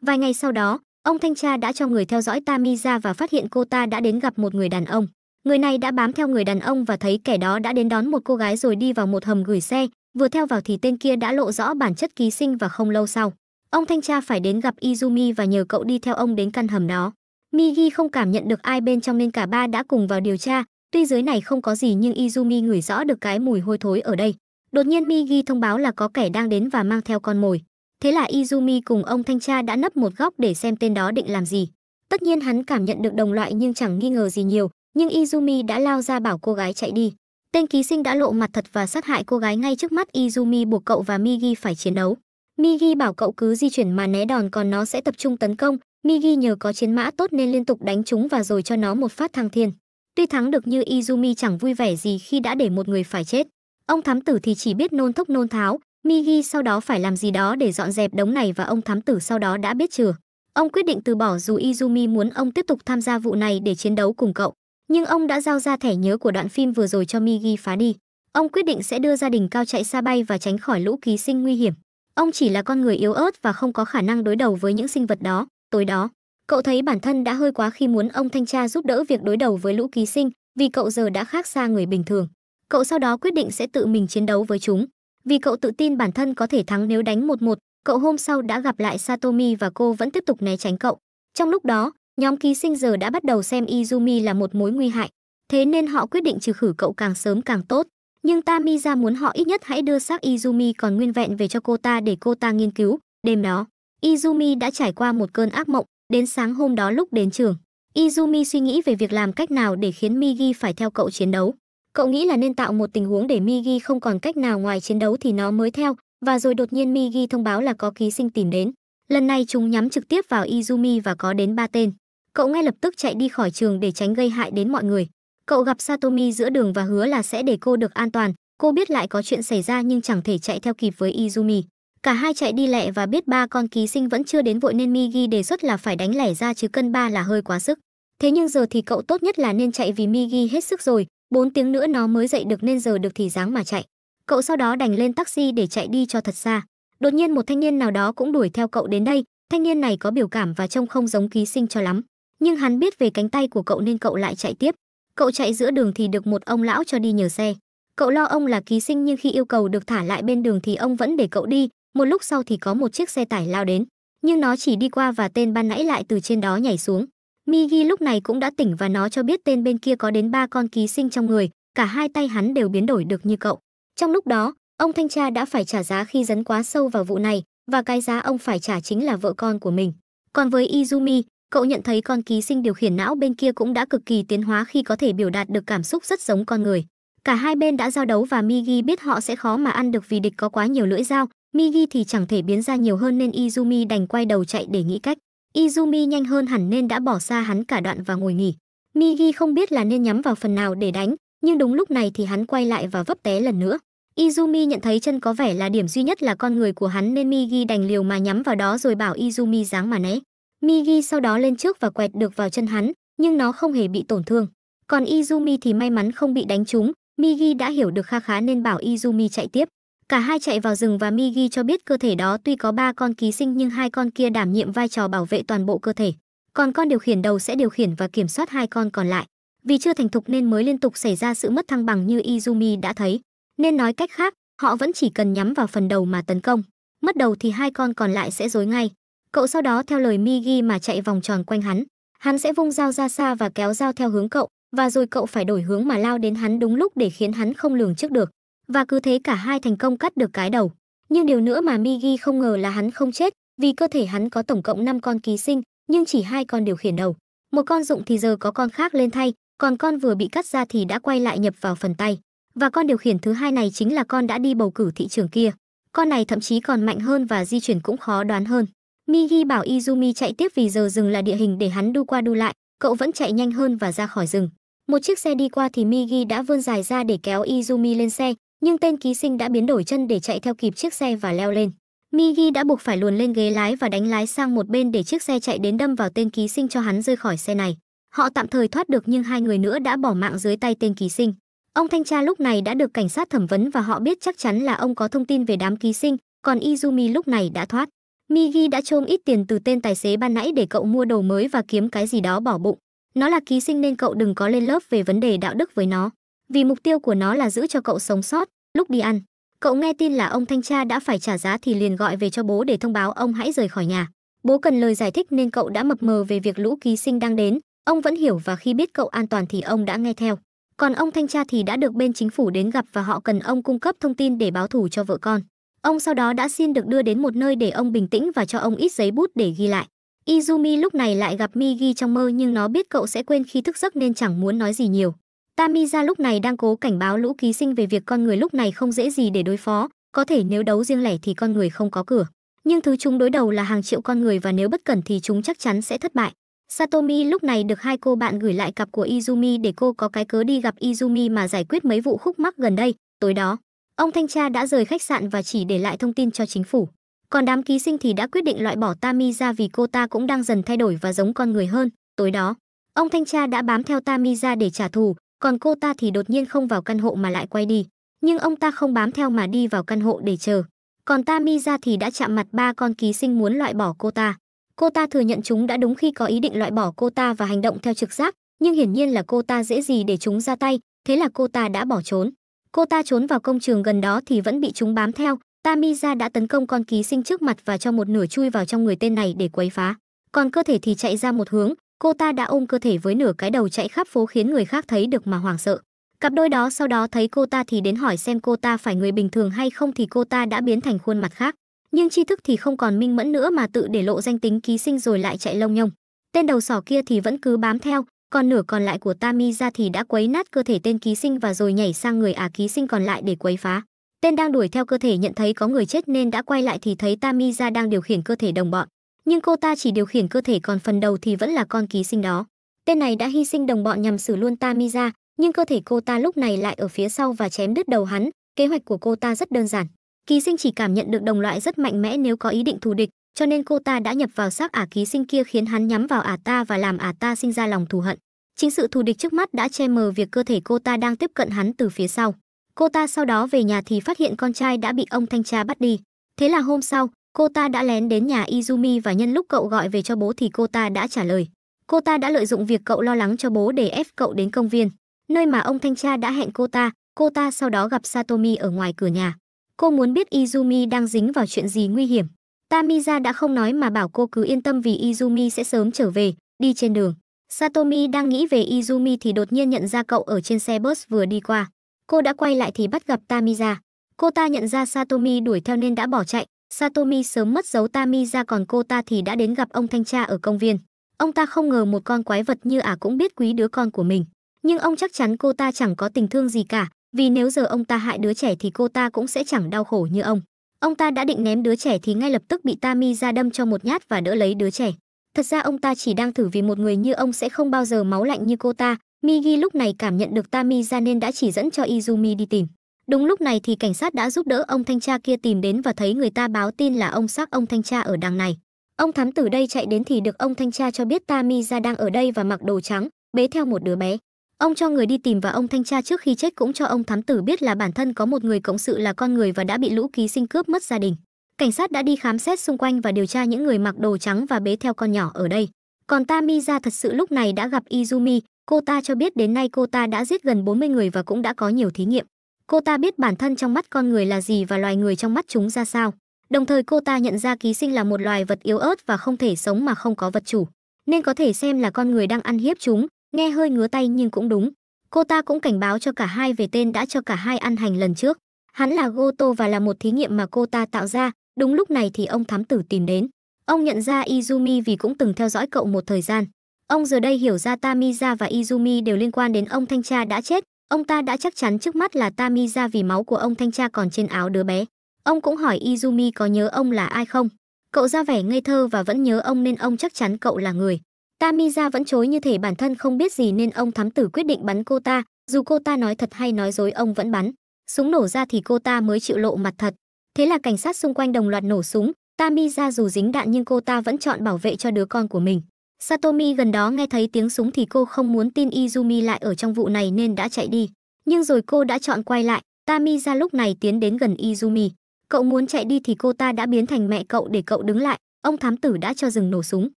Vài ngày sau đó, ông thanh tra đã cho người theo dõi Tami ra và phát hiện cô ta đã đến gặp một người đàn ông. Người này đã bám theo người đàn ông và thấy kẻ đó đã đến đón một cô gái rồi đi vào một hầm gửi xe, vừa theo vào thì tên kia đã lộ rõ bản chất ký sinh và không lâu sau, Ông thanh tra phải đến gặp Izumi và nhờ cậu đi theo ông đến căn hầm đó. Migi không cảm nhận được ai bên trong nên cả ba đã cùng vào điều tra. Tuy dưới này không có gì nhưng Izumi ngửi rõ được cái mùi hôi thối ở đây. Đột nhiên Migi thông báo là có kẻ đang đến và mang theo con mồi. Thế là Izumi cùng ông thanh tra đã nấp một góc để xem tên đó định làm gì. Tất nhiên hắn cảm nhận được đồng loại nhưng chẳng nghi ngờ gì nhiều, nhưng Izumi đã lao ra bảo cô gái chạy đi. Tên ký sinh đã lộ mặt thật và sát hại cô gái ngay trước mắt Izumi buộc cậu và Migi phải chiến đấu. Migi bảo cậu cứ di chuyển mà né đòn còn nó sẽ tập trung tấn công. Migi nhờ có chiến mã tốt nên liên tục đánh chúng và rồi cho nó một phát thăng thiên. Tuy thắng được như Izumi chẳng vui vẻ gì khi đã để một người phải chết. Ông thám tử thì chỉ biết nôn thốc nôn tháo, Migi sau đó phải làm gì đó để dọn dẹp đống này và ông thám tử sau đó đã biết chừa. Ông quyết định từ bỏ dù Izumi muốn ông tiếp tục tham gia vụ này để chiến đấu cùng cậu, nhưng ông đã giao ra thẻ nhớ của đoạn phim vừa rồi cho Migi phá đi. Ông quyết định sẽ đưa gia đình cao chạy xa bay và tránh khỏi lũ ký sinh nguy hiểm. Ông chỉ là con người yếu ớt và không có khả năng đối đầu với những sinh vật đó, tối đó. Cậu thấy bản thân đã hơi quá khi muốn ông thanh tra giúp đỡ việc đối đầu với lũ ký sinh, vì cậu giờ đã khác xa người bình thường. Cậu sau đó quyết định sẽ tự mình chiến đấu với chúng. Vì cậu tự tin bản thân có thể thắng nếu đánh một một, cậu hôm sau đã gặp lại Satomi và cô vẫn tiếp tục né tránh cậu. Trong lúc đó, nhóm ký sinh giờ đã bắt đầu xem Izumi là một mối nguy hại. Thế nên họ quyết định trừ khử cậu càng sớm càng tốt. Nhưng Tamiza muốn họ ít nhất hãy đưa xác Izumi còn nguyên vẹn về cho cô ta để cô ta nghiên cứu. Đêm đó, Izumi đã trải qua một cơn ác mộng, đến sáng hôm đó lúc đến trường. Izumi suy nghĩ về việc làm cách nào để khiến Migi phải theo cậu chiến đấu. Cậu nghĩ là nên tạo một tình huống để Migi không còn cách nào ngoài chiến đấu thì nó mới theo, và rồi đột nhiên Migi thông báo là có ký sinh tìm đến. Lần này chúng nhắm trực tiếp vào Izumi và có đến ba tên. Cậu ngay lập tức chạy đi khỏi trường để tránh gây hại đến mọi người. Cậu gặp Satomi giữa đường và hứa là sẽ để cô được an toàn, cô biết lại có chuyện xảy ra nhưng chẳng thể chạy theo kịp với Izumi. Cả hai chạy đi lẹ và biết ba con ký sinh vẫn chưa đến vội nên Migi đề xuất là phải đánh lẻ ra chứ cân ba là hơi quá sức. Thế nhưng giờ thì cậu tốt nhất là nên chạy vì Migi hết sức rồi, 4 tiếng nữa nó mới dậy được nên giờ được thì dáng mà chạy. Cậu sau đó đành lên taxi để chạy đi cho thật xa. Đột nhiên một thanh niên nào đó cũng đuổi theo cậu đến đây, thanh niên này có biểu cảm và trông không giống ký sinh cho lắm. Nhưng hắn biết về cánh tay của cậu nên cậu lại chạy tiếp cậu chạy giữa đường thì được một ông lão cho đi nhờ xe cậu lo ông là ký sinh nhưng khi yêu cầu được thả lại bên đường thì ông vẫn để cậu đi một lúc sau thì có một chiếc xe tải lao đến nhưng nó chỉ đi qua và tên ban nãy lại từ trên đó nhảy xuống migi lúc này cũng đã tỉnh và nó cho biết tên bên kia có đến ba con ký sinh trong người cả hai tay hắn đều biến đổi được như cậu trong lúc đó ông thanh tra đã phải trả giá khi dấn quá sâu vào vụ này và cái giá ông phải trả chính là vợ con của mình còn với izumi cậu nhận thấy con ký sinh điều khiển não bên kia cũng đã cực kỳ tiến hóa khi có thể biểu đạt được cảm xúc rất giống con người cả hai bên đã giao đấu và migi biết họ sẽ khó mà ăn được vì địch có quá nhiều lưỡi dao migi thì chẳng thể biến ra nhiều hơn nên izumi đành quay đầu chạy để nghĩ cách izumi nhanh hơn hẳn nên đã bỏ xa hắn cả đoạn và ngồi nghỉ migi không biết là nên nhắm vào phần nào để đánh nhưng đúng lúc này thì hắn quay lại và vấp té lần nữa Izumi nhận thấy chân có vẻ là điểm duy nhất là con người của hắn nên Migi đành liều mà nhắm vào đó rồi bảo Izumi dáng mà né. Migi sau đó lên trước và quẹt được vào chân hắn, nhưng nó không hề bị tổn thương. Còn Izumi thì may mắn không bị đánh trúng, Migi đã hiểu được kha khá nên bảo Izumi chạy tiếp. Cả hai chạy vào rừng và Migi cho biết cơ thể đó tuy có ba con ký sinh nhưng hai con kia đảm nhiệm vai trò bảo vệ toàn bộ cơ thể. Còn con điều khiển đầu sẽ điều khiển và kiểm soát hai con còn lại. Vì chưa thành thục nên mới liên tục xảy ra sự mất thăng bằng như Izumi đã thấy. Nên nói cách khác, họ vẫn chỉ cần nhắm vào phần đầu mà tấn công. Mất đầu thì hai con còn lại sẽ dối ngay. Cậu sau đó theo lời Migi mà chạy vòng tròn quanh hắn. Hắn sẽ vung dao ra xa và kéo dao theo hướng cậu, và rồi cậu phải đổi hướng mà lao đến hắn đúng lúc để khiến hắn không lường trước được. Và cứ thế cả hai thành công cắt được cái đầu. Nhưng điều nữa mà Migi không ngờ là hắn không chết, vì cơ thể hắn có tổng cộng 5 con ký sinh, nhưng chỉ hai con điều khiển đầu. Một con dụng thì giờ có con khác lên thay, còn con vừa bị cắt ra thì đã quay lại nhập vào phần tay. Và con điều khiển thứ hai này chính là con đã đi bầu cử thị trường kia. Con này thậm chí còn mạnh hơn và di chuyển cũng khó đoán hơn. Mihi bảo Izumi chạy tiếp vì giờ rừng là địa hình để hắn đu qua đu lại, cậu vẫn chạy nhanh hơn và ra khỏi rừng. Một chiếc xe đi qua thì Migi đã vươn dài ra để kéo Izumi lên xe, nhưng tên ký sinh đã biến đổi chân để chạy theo kịp chiếc xe và leo lên. Migi đã buộc phải luồn lên ghế lái và đánh lái sang một bên để chiếc xe chạy đến đâm vào tên ký sinh cho hắn rơi khỏi xe này. Họ tạm thời thoát được nhưng hai người nữa đã bỏ mạng dưới tay tên ký sinh. Ông thanh tra lúc này đã được cảnh sát thẩm vấn và họ biết chắc chắn là ông có thông tin về đám ký sinh, còn Izumi lúc này đã thoát. Migi đã trôm ít tiền từ tên tài xế ban nãy để cậu mua đồ mới và kiếm cái gì đó bỏ bụng. Nó là ký sinh nên cậu đừng có lên lớp về vấn đề đạo đức với nó. Vì mục tiêu của nó là giữ cho cậu sống sót, lúc đi ăn. Cậu nghe tin là ông thanh tra đã phải trả giá thì liền gọi về cho bố để thông báo ông hãy rời khỏi nhà. Bố cần lời giải thích nên cậu đã mập mờ về việc lũ ký sinh đang đến. Ông vẫn hiểu và khi biết cậu an toàn thì ông đã nghe theo. Còn ông thanh tra thì đã được bên chính phủ đến gặp và họ cần ông cung cấp thông tin để báo thủ cho vợ con. Ông sau đó đã xin được đưa đến một nơi để ông bình tĩnh và cho ông ít giấy bút để ghi lại. Izumi lúc này lại gặp Migi trong mơ nhưng nó biết cậu sẽ quên khi thức giấc nên chẳng muốn nói gì nhiều. Tamiza lúc này đang cố cảnh báo lũ ký sinh về việc con người lúc này không dễ gì để đối phó, có thể nếu đấu riêng lẻ thì con người không có cửa. Nhưng thứ chúng đối đầu là hàng triệu con người và nếu bất cẩn thì chúng chắc chắn sẽ thất bại. Satomi lúc này được hai cô bạn gửi lại cặp của Izumi để cô có cái cớ đi gặp Izumi mà giải quyết mấy vụ khúc mắc gần đây, tối đó. Ông thanh tra đã rời khách sạn và chỉ để lại thông tin cho chính phủ. Còn đám ký sinh thì đã quyết định loại bỏ Tammy ra vì cô ta cũng đang dần thay đổi và giống con người hơn. Tối đó, ông thanh tra đã bám theo Tammy ra để trả thù, còn cô ta thì đột nhiên không vào căn hộ mà lại quay đi. Nhưng ông ta không bám theo mà đi vào căn hộ để chờ. Còn Tammy ra thì đã chạm mặt ba con ký sinh muốn loại bỏ cô ta. Cô ta thừa nhận chúng đã đúng khi có ý định loại bỏ cô ta và hành động theo trực giác, nhưng hiển nhiên là cô ta dễ gì để chúng ra tay, thế là cô ta đã bỏ trốn. Cô ta trốn vào công trường gần đó thì vẫn bị chúng bám theo. Tamiza đã tấn công con ký sinh trước mặt và cho một nửa chui vào trong người tên này để quấy phá. Còn cơ thể thì chạy ra một hướng, cô ta đã ôm cơ thể với nửa cái đầu chạy khắp phố khiến người khác thấy được mà hoảng sợ. Cặp đôi đó sau đó thấy cô ta thì đến hỏi xem cô ta phải người bình thường hay không thì cô ta đã biến thành khuôn mặt khác. Nhưng tri thức thì không còn minh mẫn nữa mà tự để lộ danh tính ký sinh rồi lại chạy lông nhông. Tên đầu sỏ kia thì vẫn cứ bám theo, còn nửa còn lại của Tami ra thì đã quấy nát cơ thể tên ký sinh và rồi nhảy sang người ả à ký sinh còn lại để quấy phá. Tên đang đuổi theo cơ thể nhận thấy có người chết nên đã quay lại thì thấy Tami ra đang điều khiển cơ thể đồng bọn. Nhưng cô ta chỉ điều khiển cơ thể còn phần đầu thì vẫn là con ký sinh đó. Tên này đã hy sinh đồng bọn nhằm xử luôn Tami ra, nhưng cơ thể cô ta lúc này lại ở phía sau và chém đứt đầu hắn. Kế hoạch của cô ta rất đơn giản. Ký sinh chỉ cảm nhận được đồng loại rất mạnh mẽ nếu có ý định thù địch, cho nên cô ta đã nhập vào xác ả ký sinh kia khiến hắn nhắm vào ả ta và làm ả ta sinh ra lòng thù hận. Chính sự thù địch trước mắt đã che mờ việc cơ thể cô ta đang tiếp cận hắn từ phía sau. Cô ta sau đó về nhà thì phát hiện con trai đã bị ông thanh tra bắt đi. Thế là hôm sau, cô ta đã lén đến nhà Izumi và nhân lúc cậu gọi về cho bố thì cô ta đã trả lời. Cô ta đã lợi dụng việc cậu lo lắng cho bố để ép cậu đến công viên, nơi mà ông thanh tra đã hẹn cô ta, cô ta sau đó gặp Satomi ở ngoài cửa nhà. Cô muốn biết Izumi đang dính vào chuyện gì nguy hiểm, Tamiya đã không nói mà bảo cô cứ yên tâm vì Izumi sẽ sớm trở về, đi trên đường. Satomi đang nghĩ về Izumi thì đột nhiên nhận ra cậu ở trên xe bus vừa đi qua. Cô đã quay lại thì bắt gặp Tamiya. Cô ta nhận ra Satomi đuổi theo nên đã bỏ chạy. Satomi sớm mất dấu Tamiya còn cô ta thì đã đến gặp ông thanh tra ở công viên. Ông ta không ngờ một con quái vật như ả cũng biết quý đứa con của mình. Nhưng ông chắc chắn cô ta chẳng có tình thương gì cả, vì nếu giờ ông ta hại đứa trẻ thì cô ta cũng sẽ chẳng đau khổ như ông. Ông ta đã định ném đứa trẻ thì ngay lập tức bị Tami ra đâm cho một nhát và đỡ lấy đứa trẻ. Thật ra ông ta chỉ đang thử vì một người như ông sẽ không bao giờ máu lạnh như cô ta. Migi lúc này cảm nhận được Tami ra nên đã chỉ dẫn cho Izumi đi tìm. Đúng lúc này thì cảnh sát đã giúp đỡ ông thanh tra kia tìm đến và thấy người ta báo tin là ông xác ông thanh tra ở đằng này. Ông thám tử đây chạy đến thì được ông thanh tra cho biết Tami ra đang ở đây và mặc đồ trắng, bế theo một đứa bé. Ông cho người đi tìm và ông thanh tra trước khi chết cũng cho ông thám tử biết là bản thân có một người cộng sự là con người và đã bị lũ ký sinh cướp mất gia đình. Cảnh sát đã đi khám xét xung quanh và điều tra những người mặc đồ trắng và bế theo con nhỏ ở đây. Còn Tamiza thật sự lúc này đã gặp Izumi, cô ta cho biết đến nay cô ta đã giết gần 40 người và cũng đã có nhiều thí nghiệm. Cô ta biết bản thân trong mắt con người là gì và loài người trong mắt chúng ra sao. Đồng thời cô ta nhận ra ký sinh là một loài vật yếu ớt và không thể sống mà không có vật chủ, nên có thể xem là con người đang ăn hiếp chúng, Nghe hơi ngứa tay nhưng cũng đúng. Cô ta cũng cảnh báo cho cả hai về tên đã cho cả hai ăn hành lần trước. Hắn là Goto và là một thí nghiệm mà cô ta tạo ra, đúng lúc này thì ông thám tử tìm đến. Ông nhận ra Izumi vì cũng từng theo dõi cậu một thời gian. Ông giờ đây hiểu ra Tamiza và Izumi đều liên quan đến ông thanh tra đã chết. Ông ta đã chắc chắn trước mắt là Tamiza vì máu của ông thanh tra còn trên áo đứa bé. Ông cũng hỏi Izumi có nhớ ông là ai không. Cậu ra vẻ ngây thơ và vẫn nhớ ông nên ông chắc chắn cậu là người. Tamiza vẫn chối như thể bản thân không biết gì nên ông thám tử quyết định bắn cô ta, dù cô ta nói thật hay nói dối ông vẫn bắn. Súng nổ ra thì cô ta mới chịu lộ mặt thật. Thế là cảnh sát xung quanh đồng loạt nổ súng, Tamiza dù dính đạn nhưng cô ta vẫn chọn bảo vệ cho đứa con của mình. Satomi gần đó nghe thấy tiếng súng thì cô không muốn tin Izumi lại ở trong vụ này nên đã chạy đi. Nhưng rồi cô đã chọn quay lại, Tamiza lúc này tiến đến gần Izumi. Cậu muốn chạy đi thì cô ta đã biến thành mẹ cậu để cậu đứng lại, ông thám tử đã cho dừng nổ súng.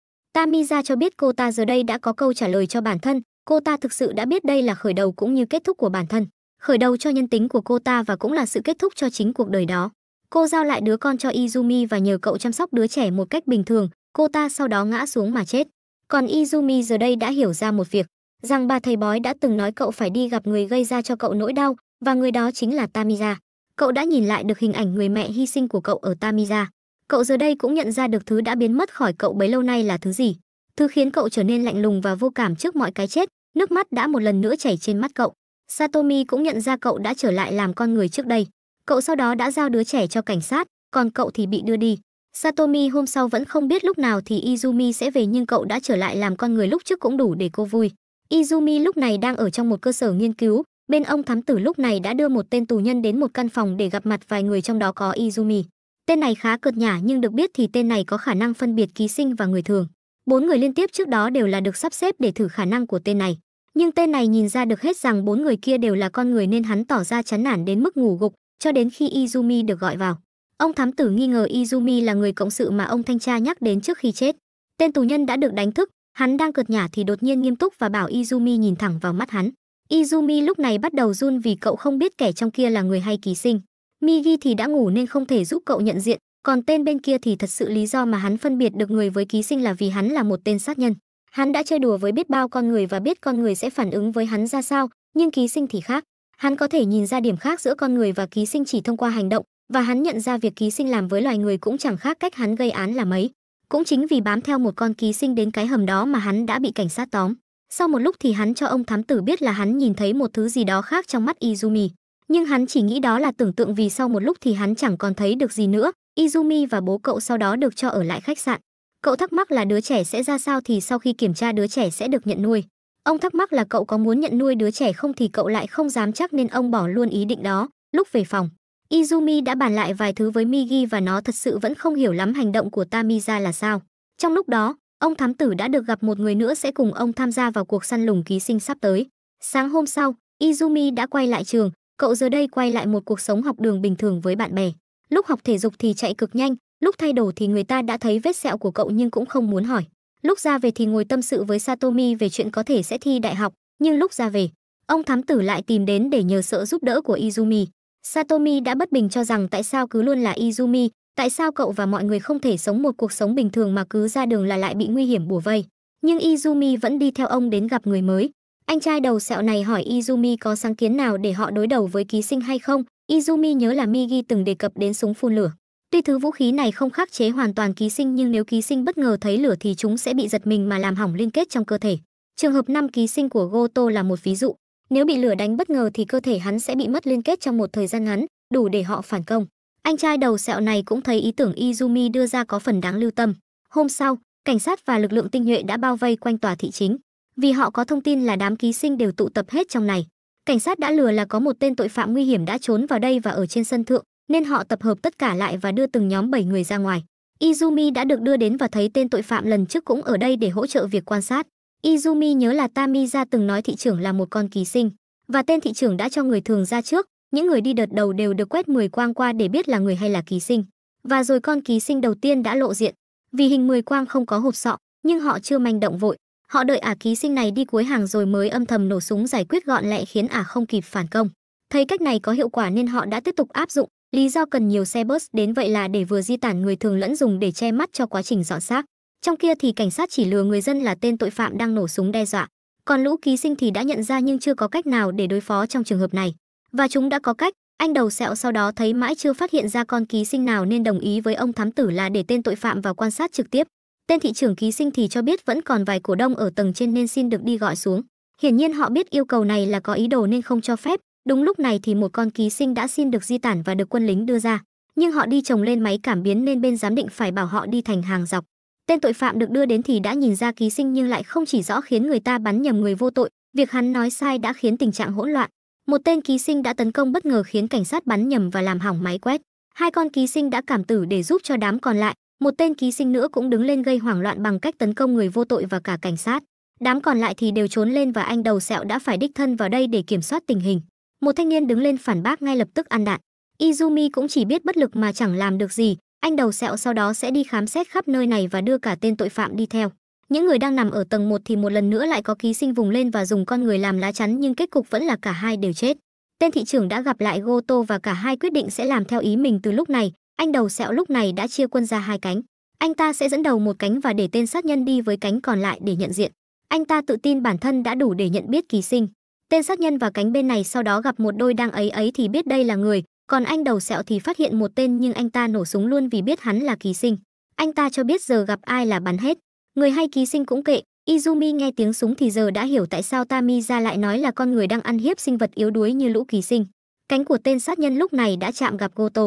Tamiza cho biết cô ta giờ đây đã có câu trả lời cho bản thân, cô ta thực sự đã biết đây là khởi đầu cũng như kết thúc của bản thân, khởi đầu cho nhân tính của cô ta và cũng là sự kết thúc cho chính cuộc đời đó. Cô giao lại đứa con cho Izumi và nhờ cậu chăm sóc đứa trẻ một cách bình thường, cô ta sau đó ngã xuống mà chết. Còn Izumi giờ đây đã hiểu ra một việc, rằng bà thầy bói đã từng nói cậu phải đi gặp người gây ra cho cậu nỗi đau, và người đó chính là Tamiza. Cậu đã nhìn lại được hình ảnh người mẹ hy sinh của cậu ở Tamiza cậu giờ đây cũng nhận ra được thứ đã biến mất khỏi cậu bấy lâu nay là thứ gì thứ khiến cậu trở nên lạnh lùng và vô cảm trước mọi cái chết nước mắt đã một lần nữa chảy trên mắt cậu satomi cũng nhận ra cậu đã trở lại làm con người trước đây cậu sau đó đã giao đứa trẻ cho cảnh sát còn cậu thì bị đưa đi satomi hôm sau vẫn không biết lúc nào thì izumi sẽ về nhưng cậu đã trở lại làm con người lúc trước cũng đủ để cô vui izumi lúc này đang ở trong một cơ sở nghiên cứu bên ông thám tử lúc này đã đưa một tên tù nhân đến một căn phòng để gặp mặt vài người trong đó có izumi Tên này khá cợt nhả nhưng được biết thì tên này có khả năng phân biệt ký sinh và người thường. Bốn người liên tiếp trước đó đều là được sắp xếp để thử khả năng của tên này. Nhưng tên này nhìn ra được hết rằng bốn người kia đều là con người nên hắn tỏ ra chán nản đến mức ngủ gục, cho đến khi Izumi được gọi vào. Ông thám tử nghi ngờ Izumi là người cộng sự mà ông thanh tra nhắc đến trước khi chết. Tên tù nhân đã được đánh thức, hắn đang cợt nhả thì đột nhiên nghiêm túc và bảo Izumi nhìn thẳng vào mắt hắn. Izumi lúc này bắt đầu run vì cậu không biết kẻ trong kia là người hay ký sinh. Migi thì đã ngủ nên không thể giúp cậu nhận diện, còn tên bên kia thì thật sự lý do mà hắn phân biệt được người với ký sinh là vì hắn là một tên sát nhân. Hắn đã chơi đùa với biết bao con người và biết con người sẽ phản ứng với hắn ra sao, nhưng ký sinh thì khác. Hắn có thể nhìn ra điểm khác giữa con người và ký sinh chỉ thông qua hành động, và hắn nhận ra việc ký sinh làm với loài người cũng chẳng khác cách hắn gây án là mấy. Cũng chính vì bám theo một con ký sinh đến cái hầm đó mà hắn đã bị cảnh sát tóm. Sau một lúc thì hắn cho ông thám tử biết là hắn nhìn thấy một thứ gì đó khác trong mắt Izumi nhưng hắn chỉ nghĩ đó là tưởng tượng vì sau một lúc thì hắn chẳng còn thấy được gì nữa izumi và bố cậu sau đó được cho ở lại khách sạn cậu thắc mắc là đứa trẻ sẽ ra sao thì sau khi kiểm tra đứa trẻ sẽ được nhận nuôi ông thắc mắc là cậu có muốn nhận nuôi đứa trẻ không thì cậu lại không dám chắc nên ông bỏ luôn ý định đó lúc về phòng izumi đã bàn lại vài thứ với migi và nó thật sự vẫn không hiểu lắm hành động của tamiza là sao trong lúc đó ông thám tử đã được gặp một người nữa sẽ cùng ông tham gia vào cuộc săn lùng ký sinh sắp tới sáng hôm sau izumi đã quay lại trường cậu giờ đây quay lại một cuộc sống học đường bình thường với bạn bè. Lúc học thể dục thì chạy cực nhanh, lúc thay đồ thì người ta đã thấy vết sẹo của cậu nhưng cũng không muốn hỏi. Lúc ra về thì ngồi tâm sự với Satomi về chuyện có thể sẽ thi đại học, nhưng lúc ra về, ông thám tử lại tìm đến để nhờ sợ giúp đỡ của Izumi. Satomi đã bất bình cho rằng tại sao cứ luôn là Izumi, tại sao cậu và mọi người không thể sống một cuộc sống bình thường mà cứ ra đường là lại bị nguy hiểm bùa vây. Nhưng Izumi vẫn đi theo ông đến gặp người mới, anh trai đầu sẹo này hỏi Izumi có sáng kiến nào để họ đối đầu với ký sinh hay không. Izumi nhớ là Migi từng đề cập đến súng phun lửa. Tuy thứ vũ khí này không khắc chế hoàn toàn ký sinh nhưng nếu ký sinh bất ngờ thấy lửa thì chúng sẽ bị giật mình mà làm hỏng liên kết trong cơ thể. Trường hợp năm ký sinh của Goto là một ví dụ. Nếu bị lửa đánh bất ngờ thì cơ thể hắn sẽ bị mất liên kết trong một thời gian ngắn, đủ để họ phản công. Anh trai đầu sẹo này cũng thấy ý tưởng Izumi đưa ra có phần đáng lưu tâm. Hôm sau, cảnh sát và lực lượng tinh nhuệ đã bao vây quanh tòa thị chính vì họ có thông tin là đám ký sinh đều tụ tập hết trong này. Cảnh sát đã lừa là có một tên tội phạm nguy hiểm đã trốn vào đây và ở trên sân thượng, nên họ tập hợp tất cả lại và đưa từng nhóm 7 người ra ngoài. Izumi đã được đưa đến và thấy tên tội phạm lần trước cũng ở đây để hỗ trợ việc quan sát. Izumi nhớ là Tamiya từng nói thị trưởng là một con ký sinh, và tên thị trưởng đã cho người thường ra trước, những người đi đợt đầu đều được quét 10 quang qua để biết là người hay là ký sinh. Và rồi con ký sinh đầu tiên đã lộ diện, vì hình 10 quang không có hộp sọ, nhưng họ chưa manh động vội, Họ đợi ả ký sinh này đi cuối hàng rồi mới âm thầm nổ súng giải quyết gọn lẹ khiến ả không kịp phản công. Thấy cách này có hiệu quả nên họ đã tiếp tục áp dụng. Lý do cần nhiều xe bus đến vậy là để vừa di tản người thường lẫn dùng để che mắt cho quá trình dọn xác. Trong kia thì cảnh sát chỉ lừa người dân là tên tội phạm đang nổ súng đe dọa. Còn lũ ký sinh thì đã nhận ra nhưng chưa có cách nào để đối phó trong trường hợp này. Và chúng đã có cách, anh đầu sẹo sau đó thấy mãi chưa phát hiện ra con ký sinh nào nên đồng ý với ông thám tử là để tên tội phạm vào quan sát trực tiếp. Tên thị trưởng ký sinh thì cho biết vẫn còn vài cổ đông ở tầng trên nên xin được đi gọi xuống. Hiển nhiên họ biết yêu cầu này là có ý đồ nên không cho phép. Đúng lúc này thì một con ký sinh đã xin được di tản và được quân lính đưa ra, nhưng họ đi trồng lên máy cảm biến nên bên giám định phải bảo họ đi thành hàng dọc. Tên tội phạm được đưa đến thì đã nhìn ra ký sinh nhưng lại không chỉ rõ khiến người ta bắn nhầm người vô tội, việc hắn nói sai đã khiến tình trạng hỗn loạn. Một tên ký sinh đã tấn công bất ngờ khiến cảnh sát bắn nhầm và làm hỏng máy quét. Hai con ký sinh đã cảm tử để giúp cho đám còn lại, một tên ký sinh nữa cũng đứng lên gây hoảng loạn bằng cách tấn công người vô tội và cả cảnh sát. Đám còn lại thì đều trốn lên và anh đầu sẹo đã phải đích thân vào đây để kiểm soát tình hình. Một thanh niên đứng lên phản bác ngay lập tức ăn đạn. Izumi cũng chỉ biết bất lực mà chẳng làm được gì, anh đầu sẹo sau đó sẽ đi khám xét khắp nơi này và đưa cả tên tội phạm đi theo. Những người đang nằm ở tầng 1 thì một lần nữa lại có ký sinh vùng lên và dùng con người làm lá chắn nhưng kết cục vẫn là cả hai đều chết. Tên thị trưởng đã gặp lại Goto và cả hai quyết định sẽ làm theo ý mình từ lúc này, anh đầu sẹo lúc này đã chia quân ra hai cánh. Anh ta sẽ dẫn đầu một cánh và để tên sát nhân đi với cánh còn lại để nhận diện. Anh ta tự tin bản thân đã đủ để nhận biết kỳ sinh. Tên sát nhân và cánh bên này sau đó gặp một đôi đang ấy ấy thì biết đây là người, còn anh đầu sẹo thì phát hiện một tên nhưng anh ta nổ súng luôn vì biết hắn là kỳ sinh. Anh ta cho biết giờ gặp ai là bắn hết. Người hay kỳ sinh cũng kệ, Izumi nghe tiếng súng thì giờ đã hiểu tại sao Tamiya lại nói là con người đang ăn hiếp sinh vật yếu đuối như lũ kỳ sinh. Cánh của tên sát nhân lúc này đã chạm gặp Goto.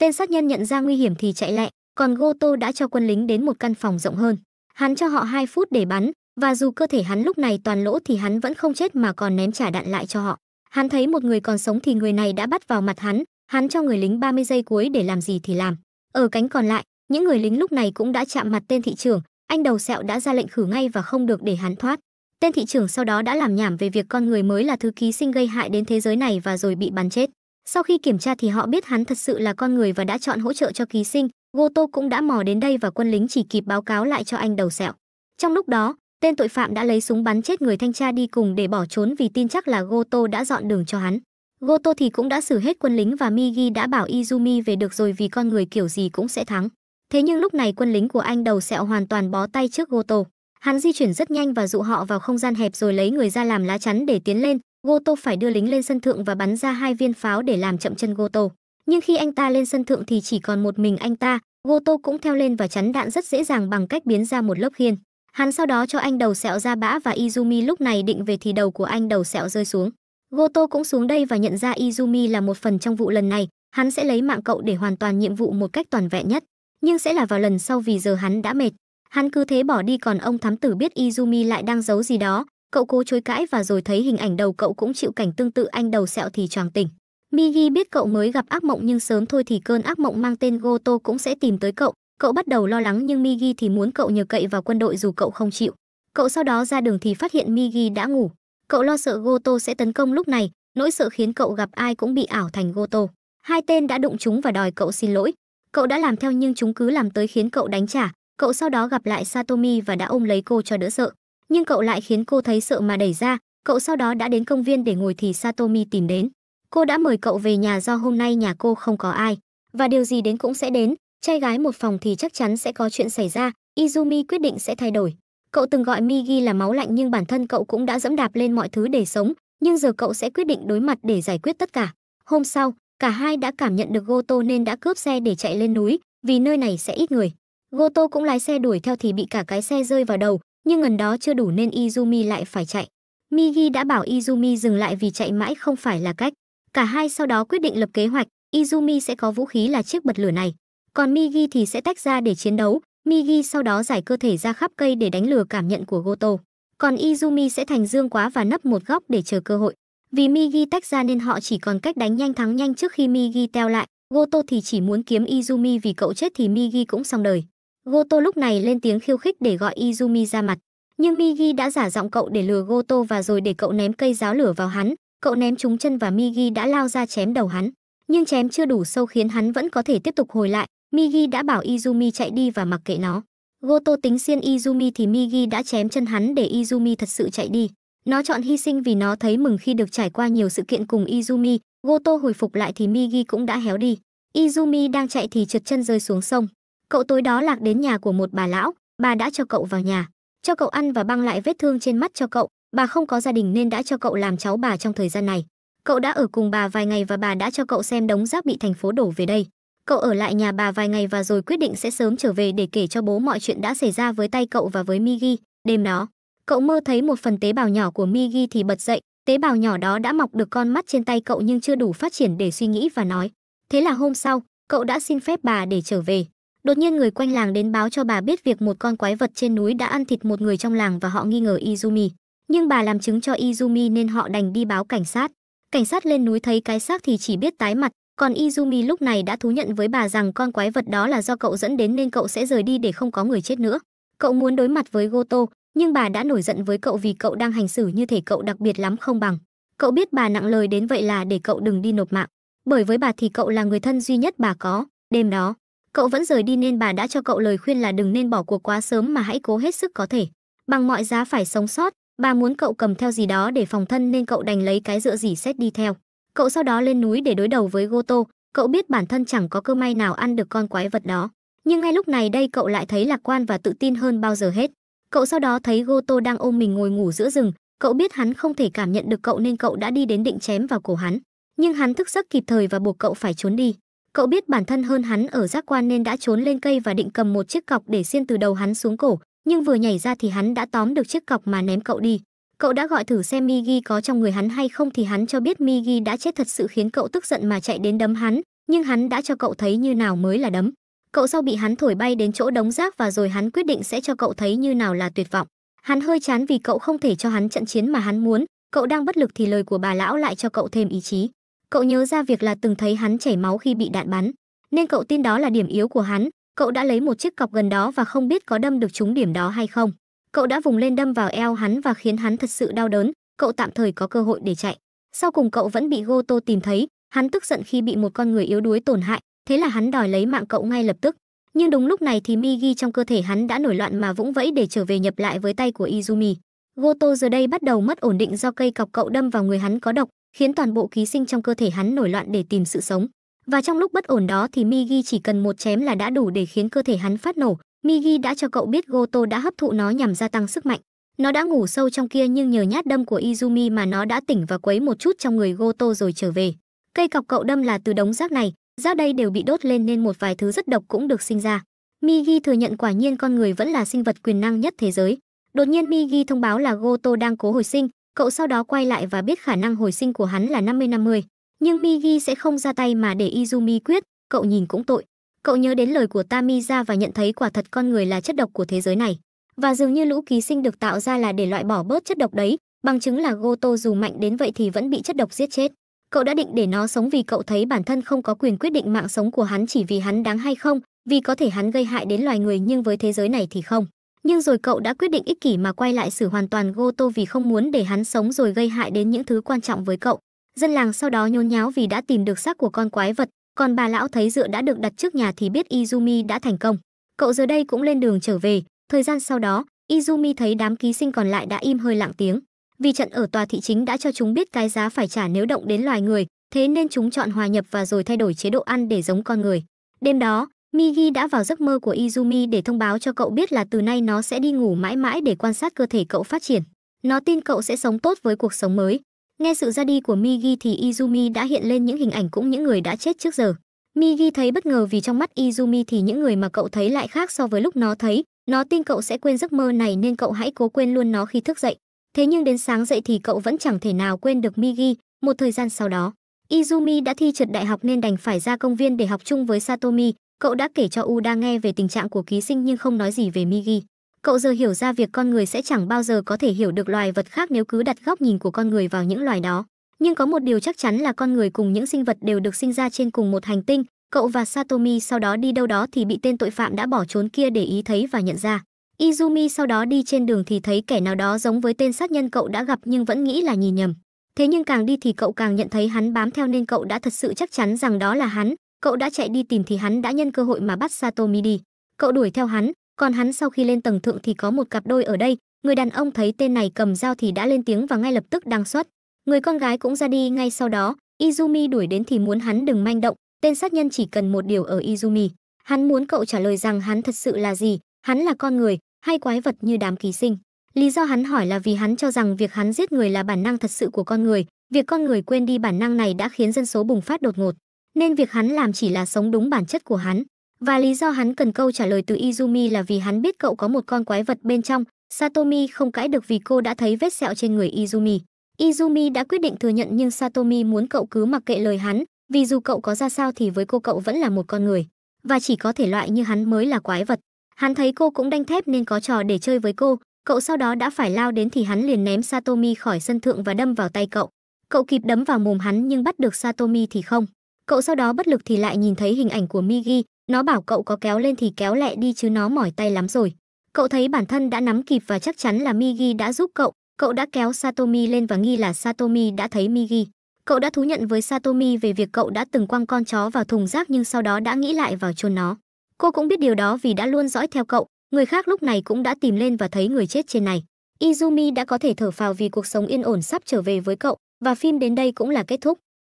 Tên sát nhân nhận ra nguy hiểm thì chạy lẹ, còn Goto đã cho quân lính đến một căn phòng rộng hơn. Hắn cho họ 2 phút để bắn, và dù cơ thể hắn lúc này toàn lỗ thì hắn vẫn không chết mà còn ném trả đạn lại cho họ. Hắn thấy một người còn sống thì người này đã bắt vào mặt hắn, hắn cho người lính 30 giây cuối để làm gì thì làm. Ở cánh còn lại, những người lính lúc này cũng đã chạm mặt tên thị trưởng, anh đầu sẹo đã ra lệnh khử ngay và không được để hắn thoát. Tên thị trưởng sau đó đã làm nhảm về việc con người mới là thứ ký sinh gây hại đến thế giới này và rồi bị bắn chết. Sau khi kiểm tra thì họ biết hắn thật sự là con người và đã chọn hỗ trợ cho ký sinh, Goto cũng đã mò đến đây và quân lính chỉ kịp báo cáo lại cho anh đầu sẹo. Trong lúc đó, tên tội phạm đã lấy súng bắn chết người thanh tra đi cùng để bỏ trốn vì tin chắc là Goto đã dọn đường cho hắn. Goto thì cũng đã xử hết quân lính và Migi đã bảo Izumi về được rồi vì con người kiểu gì cũng sẽ thắng. Thế nhưng lúc này quân lính của anh đầu sẹo hoàn toàn bó tay trước Goto. Hắn di chuyển rất nhanh và dụ họ vào không gian hẹp rồi lấy người ra làm lá chắn để tiến lên, Goto phải đưa lính lên sân thượng và bắn ra hai viên pháo để làm chậm chân Goto. Nhưng khi anh ta lên sân thượng thì chỉ còn một mình anh ta, Goto cũng theo lên và chắn đạn rất dễ dàng bằng cách biến ra một lớp khiên. Hắn sau đó cho anh đầu sẹo ra bã và Izumi lúc này định về thì đầu của anh đầu sẹo rơi xuống. Goto cũng xuống đây và nhận ra Izumi là một phần trong vụ lần này, hắn sẽ lấy mạng cậu để hoàn toàn nhiệm vụ một cách toàn vẹn nhất, nhưng sẽ là vào lần sau vì giờ hắn đã mệt. Hắn cứ thế bỏ đi còn ông thám tử biết Izumi lại đang giấu gì đó, Cậu cố chối cãi và rồi thấy hình ảnh đầu cậu cũng chịu cảnh tương tự anh đầu sẹo thì choàng tỉnh. Migi biết cậu mới gặp ác mộng nhưng sớm thôi thì cơn ác mộng mang tên Goto cũng sẽ tìm tới cậu. Cậu bắt đầu lo lắng nhưng Migi thì muốn cậu nhờ cậy vào quân đội dù cậu không chịu. Cậu sau đó ra đường thì phát hiện Migi đã ngủ. Cậu lo sợ Goto sẽ tấn công lúc này, nỗi sợ khiến cậu gặp ai cũng bị ảo thành Goto. Hai tên đã đụng chúng và đòi cậu xin lỗi. Cậu đã làm theo nhưng chúng cứ làm tới khiến cậu đánh trả. Cậu sau đó gặp lại Satomi và đã ôm lấy cô cho đỡ sợ nhưng cậu lại khiến cô thấy sợ mà đẩy ra cậu sau đó đã đến công viên để ngồi thì satomi tìm đến cô đã mời cậu về nhà do hôm nay nhà cô không có ai và điều gì đến cũng sẽ đến trai gái một phòng thì chắc chắn sẽ có chuyện xảy ra izumi quyết định sẽ thay đổi cậu từng gọi migi là máu lạnh nhưng bản thân cậu cũng đã dẫm đạp lên mọi thứ để sống nhưng giờ cậu sẽ quyết định đối mặt để giải quyết tất cả hôm sau cả hai đã cảm nhận được goto nên đã cướp xe để chạy lên núi vì nơi này sẽ ít người goto cũng lái xe đuổi theo thì bị cả cái xe rơi vào đầu nhưng ngần đó chưa đủ nên Izumi lại phải chạy. Migi đã bảo Izumi dừng lại vì chạy mãi không phải là cách. Cả hai sau đó quyết định lập kế hoạch, Izumi sẽ có vũ khí là chiếc bật lửa này, còn Migi thì sẽ tách ra để chiến đấu. Migi sau đó giải cơ thể ra khắp cây để đánh lừa cảm nhận của Goto. Còn Izumi sẽ thành dương quá và nấp một góc để chờ cơ hội. Vì Migi tách ra nên họ chỉ còn cách đánh nhanh thắng nhanh trước khi Migi teo lại. Goto thì chỉ muốn kiếm Izumi vì cậu chết thì Migi cũng xong đời. Goto lúc này lên tiếng khiêu khích để gọi Izumi ra mặt. Nhưng Migi đã giả giọng cậu để lừa Goto và rồi để cậu ném cây giáo lửa vào hắn. Cậu ném trúng chân và Migi đã lao ra chém đầu hắn. Nhưng chém chưa đủ sâu khiến hắn vẫn có thể tiếp tục hồi lại. Migi đã bảo Izumi chạy đi và mặc kệ nó. Goto tính xiên Izumi thì Migi đã chém chân hắn để Izumi thật sự chạy đi. Nó chọn hy sinh vì nó thấy mừng khi được trải qua nhiều sự kiện cùng Izumi. Goto hồi phục lại thì Migi cũng đã héo đi. Izumi đang chạy thì trượt chân rơi xuống sông. Cậu tối đó lạc đến nhà của một bà lão, bà đã cho cậu vào nhà, cho cậu ăn và băng lại vết thương trên mắt cho cậu, bà không có gia đình nên đã cho cậu làm cháu bà trong thời gian này. Cậu đã ở cùng bà vài ngày và bà đã cho cậu xem đống rác bị thành phố đổ về đây. Cậu ở lại nhà bà vài ngày và rồi quyết định sẽ sớm trở về để kể cho bố mọi chuyện đã xảy ra với tay cậu và với Migi. Đêm đó, cậu mơ thấy một phần tế bào nhỏ của Migi thì bật dậy, tế bào nhỏ đó đã mọc được con mắt trên tay cậu nhưng chưa đủ phát triển để suy nghĩ và nói. Thế là hôm sau, cậu đã xin phép bà để trở về. Đột nhiên người quanh làng đến báo cho bà biết việc một con quái vật trên núi đã ăn thịt một người trong làng và họ nghi ngờ Izumi. Nhưng bà làm chứng cho Izumi nên họ đành đi báo cảnh sát. Cảnh sát lên núi thấy cái xác thì chỉ biết tái mặt, còn Izumi lúc này đã thú nhận với bà rằng con quái vật đó là do cậu dẫn đến nên cậu sẽ rời đi để không có người chết nữa. Cậu muốn đối mặt với Goto, nhưng bà đã nổi giận với cậu vì cậu đang hành xử như thể cậu đặc biệt lắm không bằng. Cậu biết bà nặng lời đến vậy là để cậu đừng đi nộp mạng, bởi với bà thì cậu là người thân duy nhất bà có. Đêm đó, cậu vẫn rời đi nên bà đã cho cậu lời khuyên là đừng nên bỏ cuộc quá sớm mà hãy cố hết sức có thể. Bằng mọi giá phải sống sót, bà muốn cậu cầm theo gì đó để phòng thân nên cậu đành lấy cái dựa dỉ xét đi theo. Cậu sau đó lên núi để đối đầu với Goto, cậu biết bản thân chẳng có cơ may nào ăn được con quái vật đó. Nhưng ngay lúc này đây cậu lại thấy lạc quan và tự tin hơn bao giờ hết. Cậu sau đó thấy Goto đang ôm mình ngồi ngủ giữa rừng, cậu biết hắn không thể cảm nhận được cậu nên cậu đã đi đến định chém vào cổ hắn. Nhưng hắn thức giấc kịp thời và buộc cậu phải trốn đi. Cậu biết bản thân hơn hắn ở giác quan nên đã trốn lên cây và định cầm một chiếc cọc để xiên từ đầu hắn xuống cổ, nhưng vừa nhảy ra thì hắn đã tóm được chiếc cọc mà ném cậu đi. Cậu đã gọi thử xem Migi có trong người hắn hay không thì hắn cho biết Migi đã chết thật sự khiến cậu tức giận mà chạy đến đấm hắn, nhưng hắn đã cho cậu thấy như nào mới là đấm. Cậu sau bị hắn thổi bay đến chỗ đống rác và rồi hắn quyết định sẽ cho cậu thấy như nào là tuyệt vọng. Hắn hơi chán vì cậu không thể cho hắn trận chiến mà hắn muốn, cậu đang bất lực thì lời của bà lão lại cho cậu thêm ý chí. Cậu nhớ ra việc là từng thấy hắn chảy máu khi bị đạn bắn, nên cậu tin đó là điểm yếu của hắn, cậu đã lấy một chiếc cọc gần đó và không biết có đâm được trúng điểm đó hay không. Cậu đã vùng lên đâm vào eo hắn và khiến hắn thật sự đau đớn, cậu tạm thời có cơ hội để chạy. Sau cùng cậu vẫn bị Goto tìm thấy, hắn tức giận khi bị một con người yếu đuối tổn hại, thế là hắn đòi lấy mạng cậu ngay lập tức. Nhưng đúng lúc này thì Migi trong cơ thể hắn đã nổi loạn mà vũng vẫy để trở về nhập lại với tay của Izumi. Goto giờ đây bắt đầu mất ổn định do cây cọc cậu đâm vào người hắn có độc, khiến toàn bộ ký sinh trong cơ thể hắn nổi loạn để tìm sự sống. Và trong lúc bất ổn đó thì Migi chỉ cần một chém là đã đủ để khiến cơ thể hắn phát nổ. Migi đã cho cậu biết Goto đã hấp thụ nó nhằm gia tăng sức mạnh. Nó đã ngủ sâu trong kia nhưng nhờ nhát đâm của Izumi mà nó đã tỉnh và quấy một chút trong người Goto rồi trở về. Cây cọc cậu đâm là từ đống rác này, rác đây đều bị đốt lên nên một vài thứ rất độc cũng được sinh ra. Migi thừa nhận quả nhiên con người vẫn là sinh vật quyền năng nhất thế giới. Đột nhiên Migi thông báo là Goto đang cố hồi sinh, Cậu sau đó quay lại và biết khả năng hồi sinh của hắn là 50-50. Nhưng Migi sẽ không ra tay mà để Izumi quyết, cậu nhìn cũng tội. Cậu nhớ đến lời của Tamiza và nhận thấy quả thật con người là chất độc của thế giới này. Và dường như lũ ký sinh được tạo ra là để loại bỏ bớt chất độc đấy, bằng chứng là Goto dù mạnh đến vậy thì vẫn bị chất độc giết chết. Cậu đã định để nó sống vì cậu thấy bản thân không có quyền quyết định mạng sống của hắn chỉ vì hắn đáng hay không, vì có thể hắn gây hại đến loài người nhưng với thế giới này thì không. Nhưng rồi cậu đã quyết định ích kỷ mà quay lại xử hoàn toàn Goto vì không muốn để hắn sống rồi gây hại đến những thứ quan trọng với cậu. Dân làng sau đó nhốn nháo vì đã tìm được xác của con quái vật, còn bà lão thấy dựa đã được đặt trước nhà thì biết Izumi đã thành công. Cậu giờ đây cũng lên đường trở về, thời gian sau đó, Izumi thấy đám ký sinh còn lại đã im hơi lặng tiếng. Vì trận ở tòa thị chính đã cho chúng biết cái giá phải trả nếu động đến loài người, thế nên chúng chọn hòa nhập và rồi thay đổi chế độ ăn để giống con người. Đêm đó, Migi đã vào giấc mơ của Izumi để thông báo cho cậu biết là từ nay nó sẽ đi ngủ mãi mãi để quan sát cơ thể cậu phát triển. Nó tin cậu sẽ sống tốt với cuộc sống mới. Nghe sự ra đi của Migi thì Izumi đã hiện lên những hình ảnh cũng những người đã chết trước giờ. Migi thấy bất ngờ vì trong mắt Izumi thì những người mà cậu thấy lại khác so với lúc nó thấy. Nó tin cậu sẽ quên giấc mơ này nên cậu hãy cố quên luôn nó khi thức dậy. Thế nhưng đến sáng dậy thì cậu vẫn chẳng thể nào quên được Migi. Một thời gian sau đó, Izumi đã thi trượt đại học nên đành phải ra công viên để học chung với Satomi. Cậu đã kể cho Uda nghe về tình trạng của ký sinh nhưng không nói gì về Migi. Cậu giờ hiểu ra việc con người sẽ chẳng bao giờ có thể hiểu được loài vật khác nếu cứ đặt góc nhìn của con người vào những loài đó. Nhưng có một điều chắc chắn là con người cùng những sinh vật đều được sinh ra trên cùng một hành tinh. Cậu và Satomi sau đó đi đâu đó thì bị tên tội phạm đã bỏ trốn kia để ý thấy và nhận ra. Izumi sau đó đi trên đường thì thấy kẻ nào đó giống với tên sát nhân cậu đã gặp nhưng vẫn nghĩ là nhìn nhầm. Thế nhưng càng đi thì cậu càng nhận thấy hắn bám theo nên cậu đã thật sự chắc chắn rằng đó là hắn, Cậu đã chạy đi tìm thì hắn đã nhân cơ hội mà bắt Satomi đi. Cậu đuổi theo hắn, còn hắn sau khi lên tầng thượng thì có một cặp đôi ở đây, người đàn ông thấy tên này cầm dao thì đã lên tiếng và ngay lập tức đăng xuất. Người con gái cũng ra đi ngay sau đó, Izumi đuổi đến thì muốn hắn đừng manh động, tên sát nhân chỉ cần một điều ở Izumi. Hắn muốn cậu trả lời rằng hắn thật sự là gì, hắn là con người, hay quái vật như đám ký sinh. Lý do hắn hỏi là vì hắn cho rằng việc hắn giết người là bản năng thật sự của con người, việc con người quên đi bản năng này đã khiến dân số bùng phát đột ngột nên việc hắn làm chỉ là sống đúng bản chất của hắn. Và lý do hắn cần câu trả lời từ Izumi là vì hắn biết cậu có một con quái vật bên trong, Satomi không cãi được vì cô đã thấy vết sẹo trên người Izumi. Izumi đã quyết định thừa nhận nhưng Satomi muốn cậu cứ mặc kệ lời hắn, vì dù cậu có ra sao thì với cô cậu vẫn là một con người, và chỉ có thể loại như hắn mới là quái vật. Hắn thấy cô cũng đanh thép nên có trò để chơi với cô, cậu sau đó đã phải lao đến thì hắn liền ném Satomi khỏi sân thượng và đâm vào tay cậu. Cậu kịp đấm vào mồm hắn nhưng bắt được Satomi thì không. Cậu sau đó bất lực thì lại nhìn thấy hình ảnh của Migi, nó bảo cậu có kéo lên thì kéo lẹ đi chứ nó mỏi tay lắm rồi. Cậu thấy bản thân đã nắm kịp và chắc chắn là Migi đã giúp cậu, cậu đã kéo Satomi lên và nghi là Satomi đã thấy Migi. Cậu đã thú nhận với Satomi về việc cậu đã từng quăng con chó vào thùng rác nhưng sau đó đã nghĩ lại vào chôn nó. Cô cũng biết điều đó vì đã luôn dõi theo cậu, người khác lúc này cũng đã tìm lên và thấy người chết trên này. Izumi đã có thể thở phào vì cuộc sống yên ổn sắp trở về với cậu và phim đến đây cũng là kết thúc.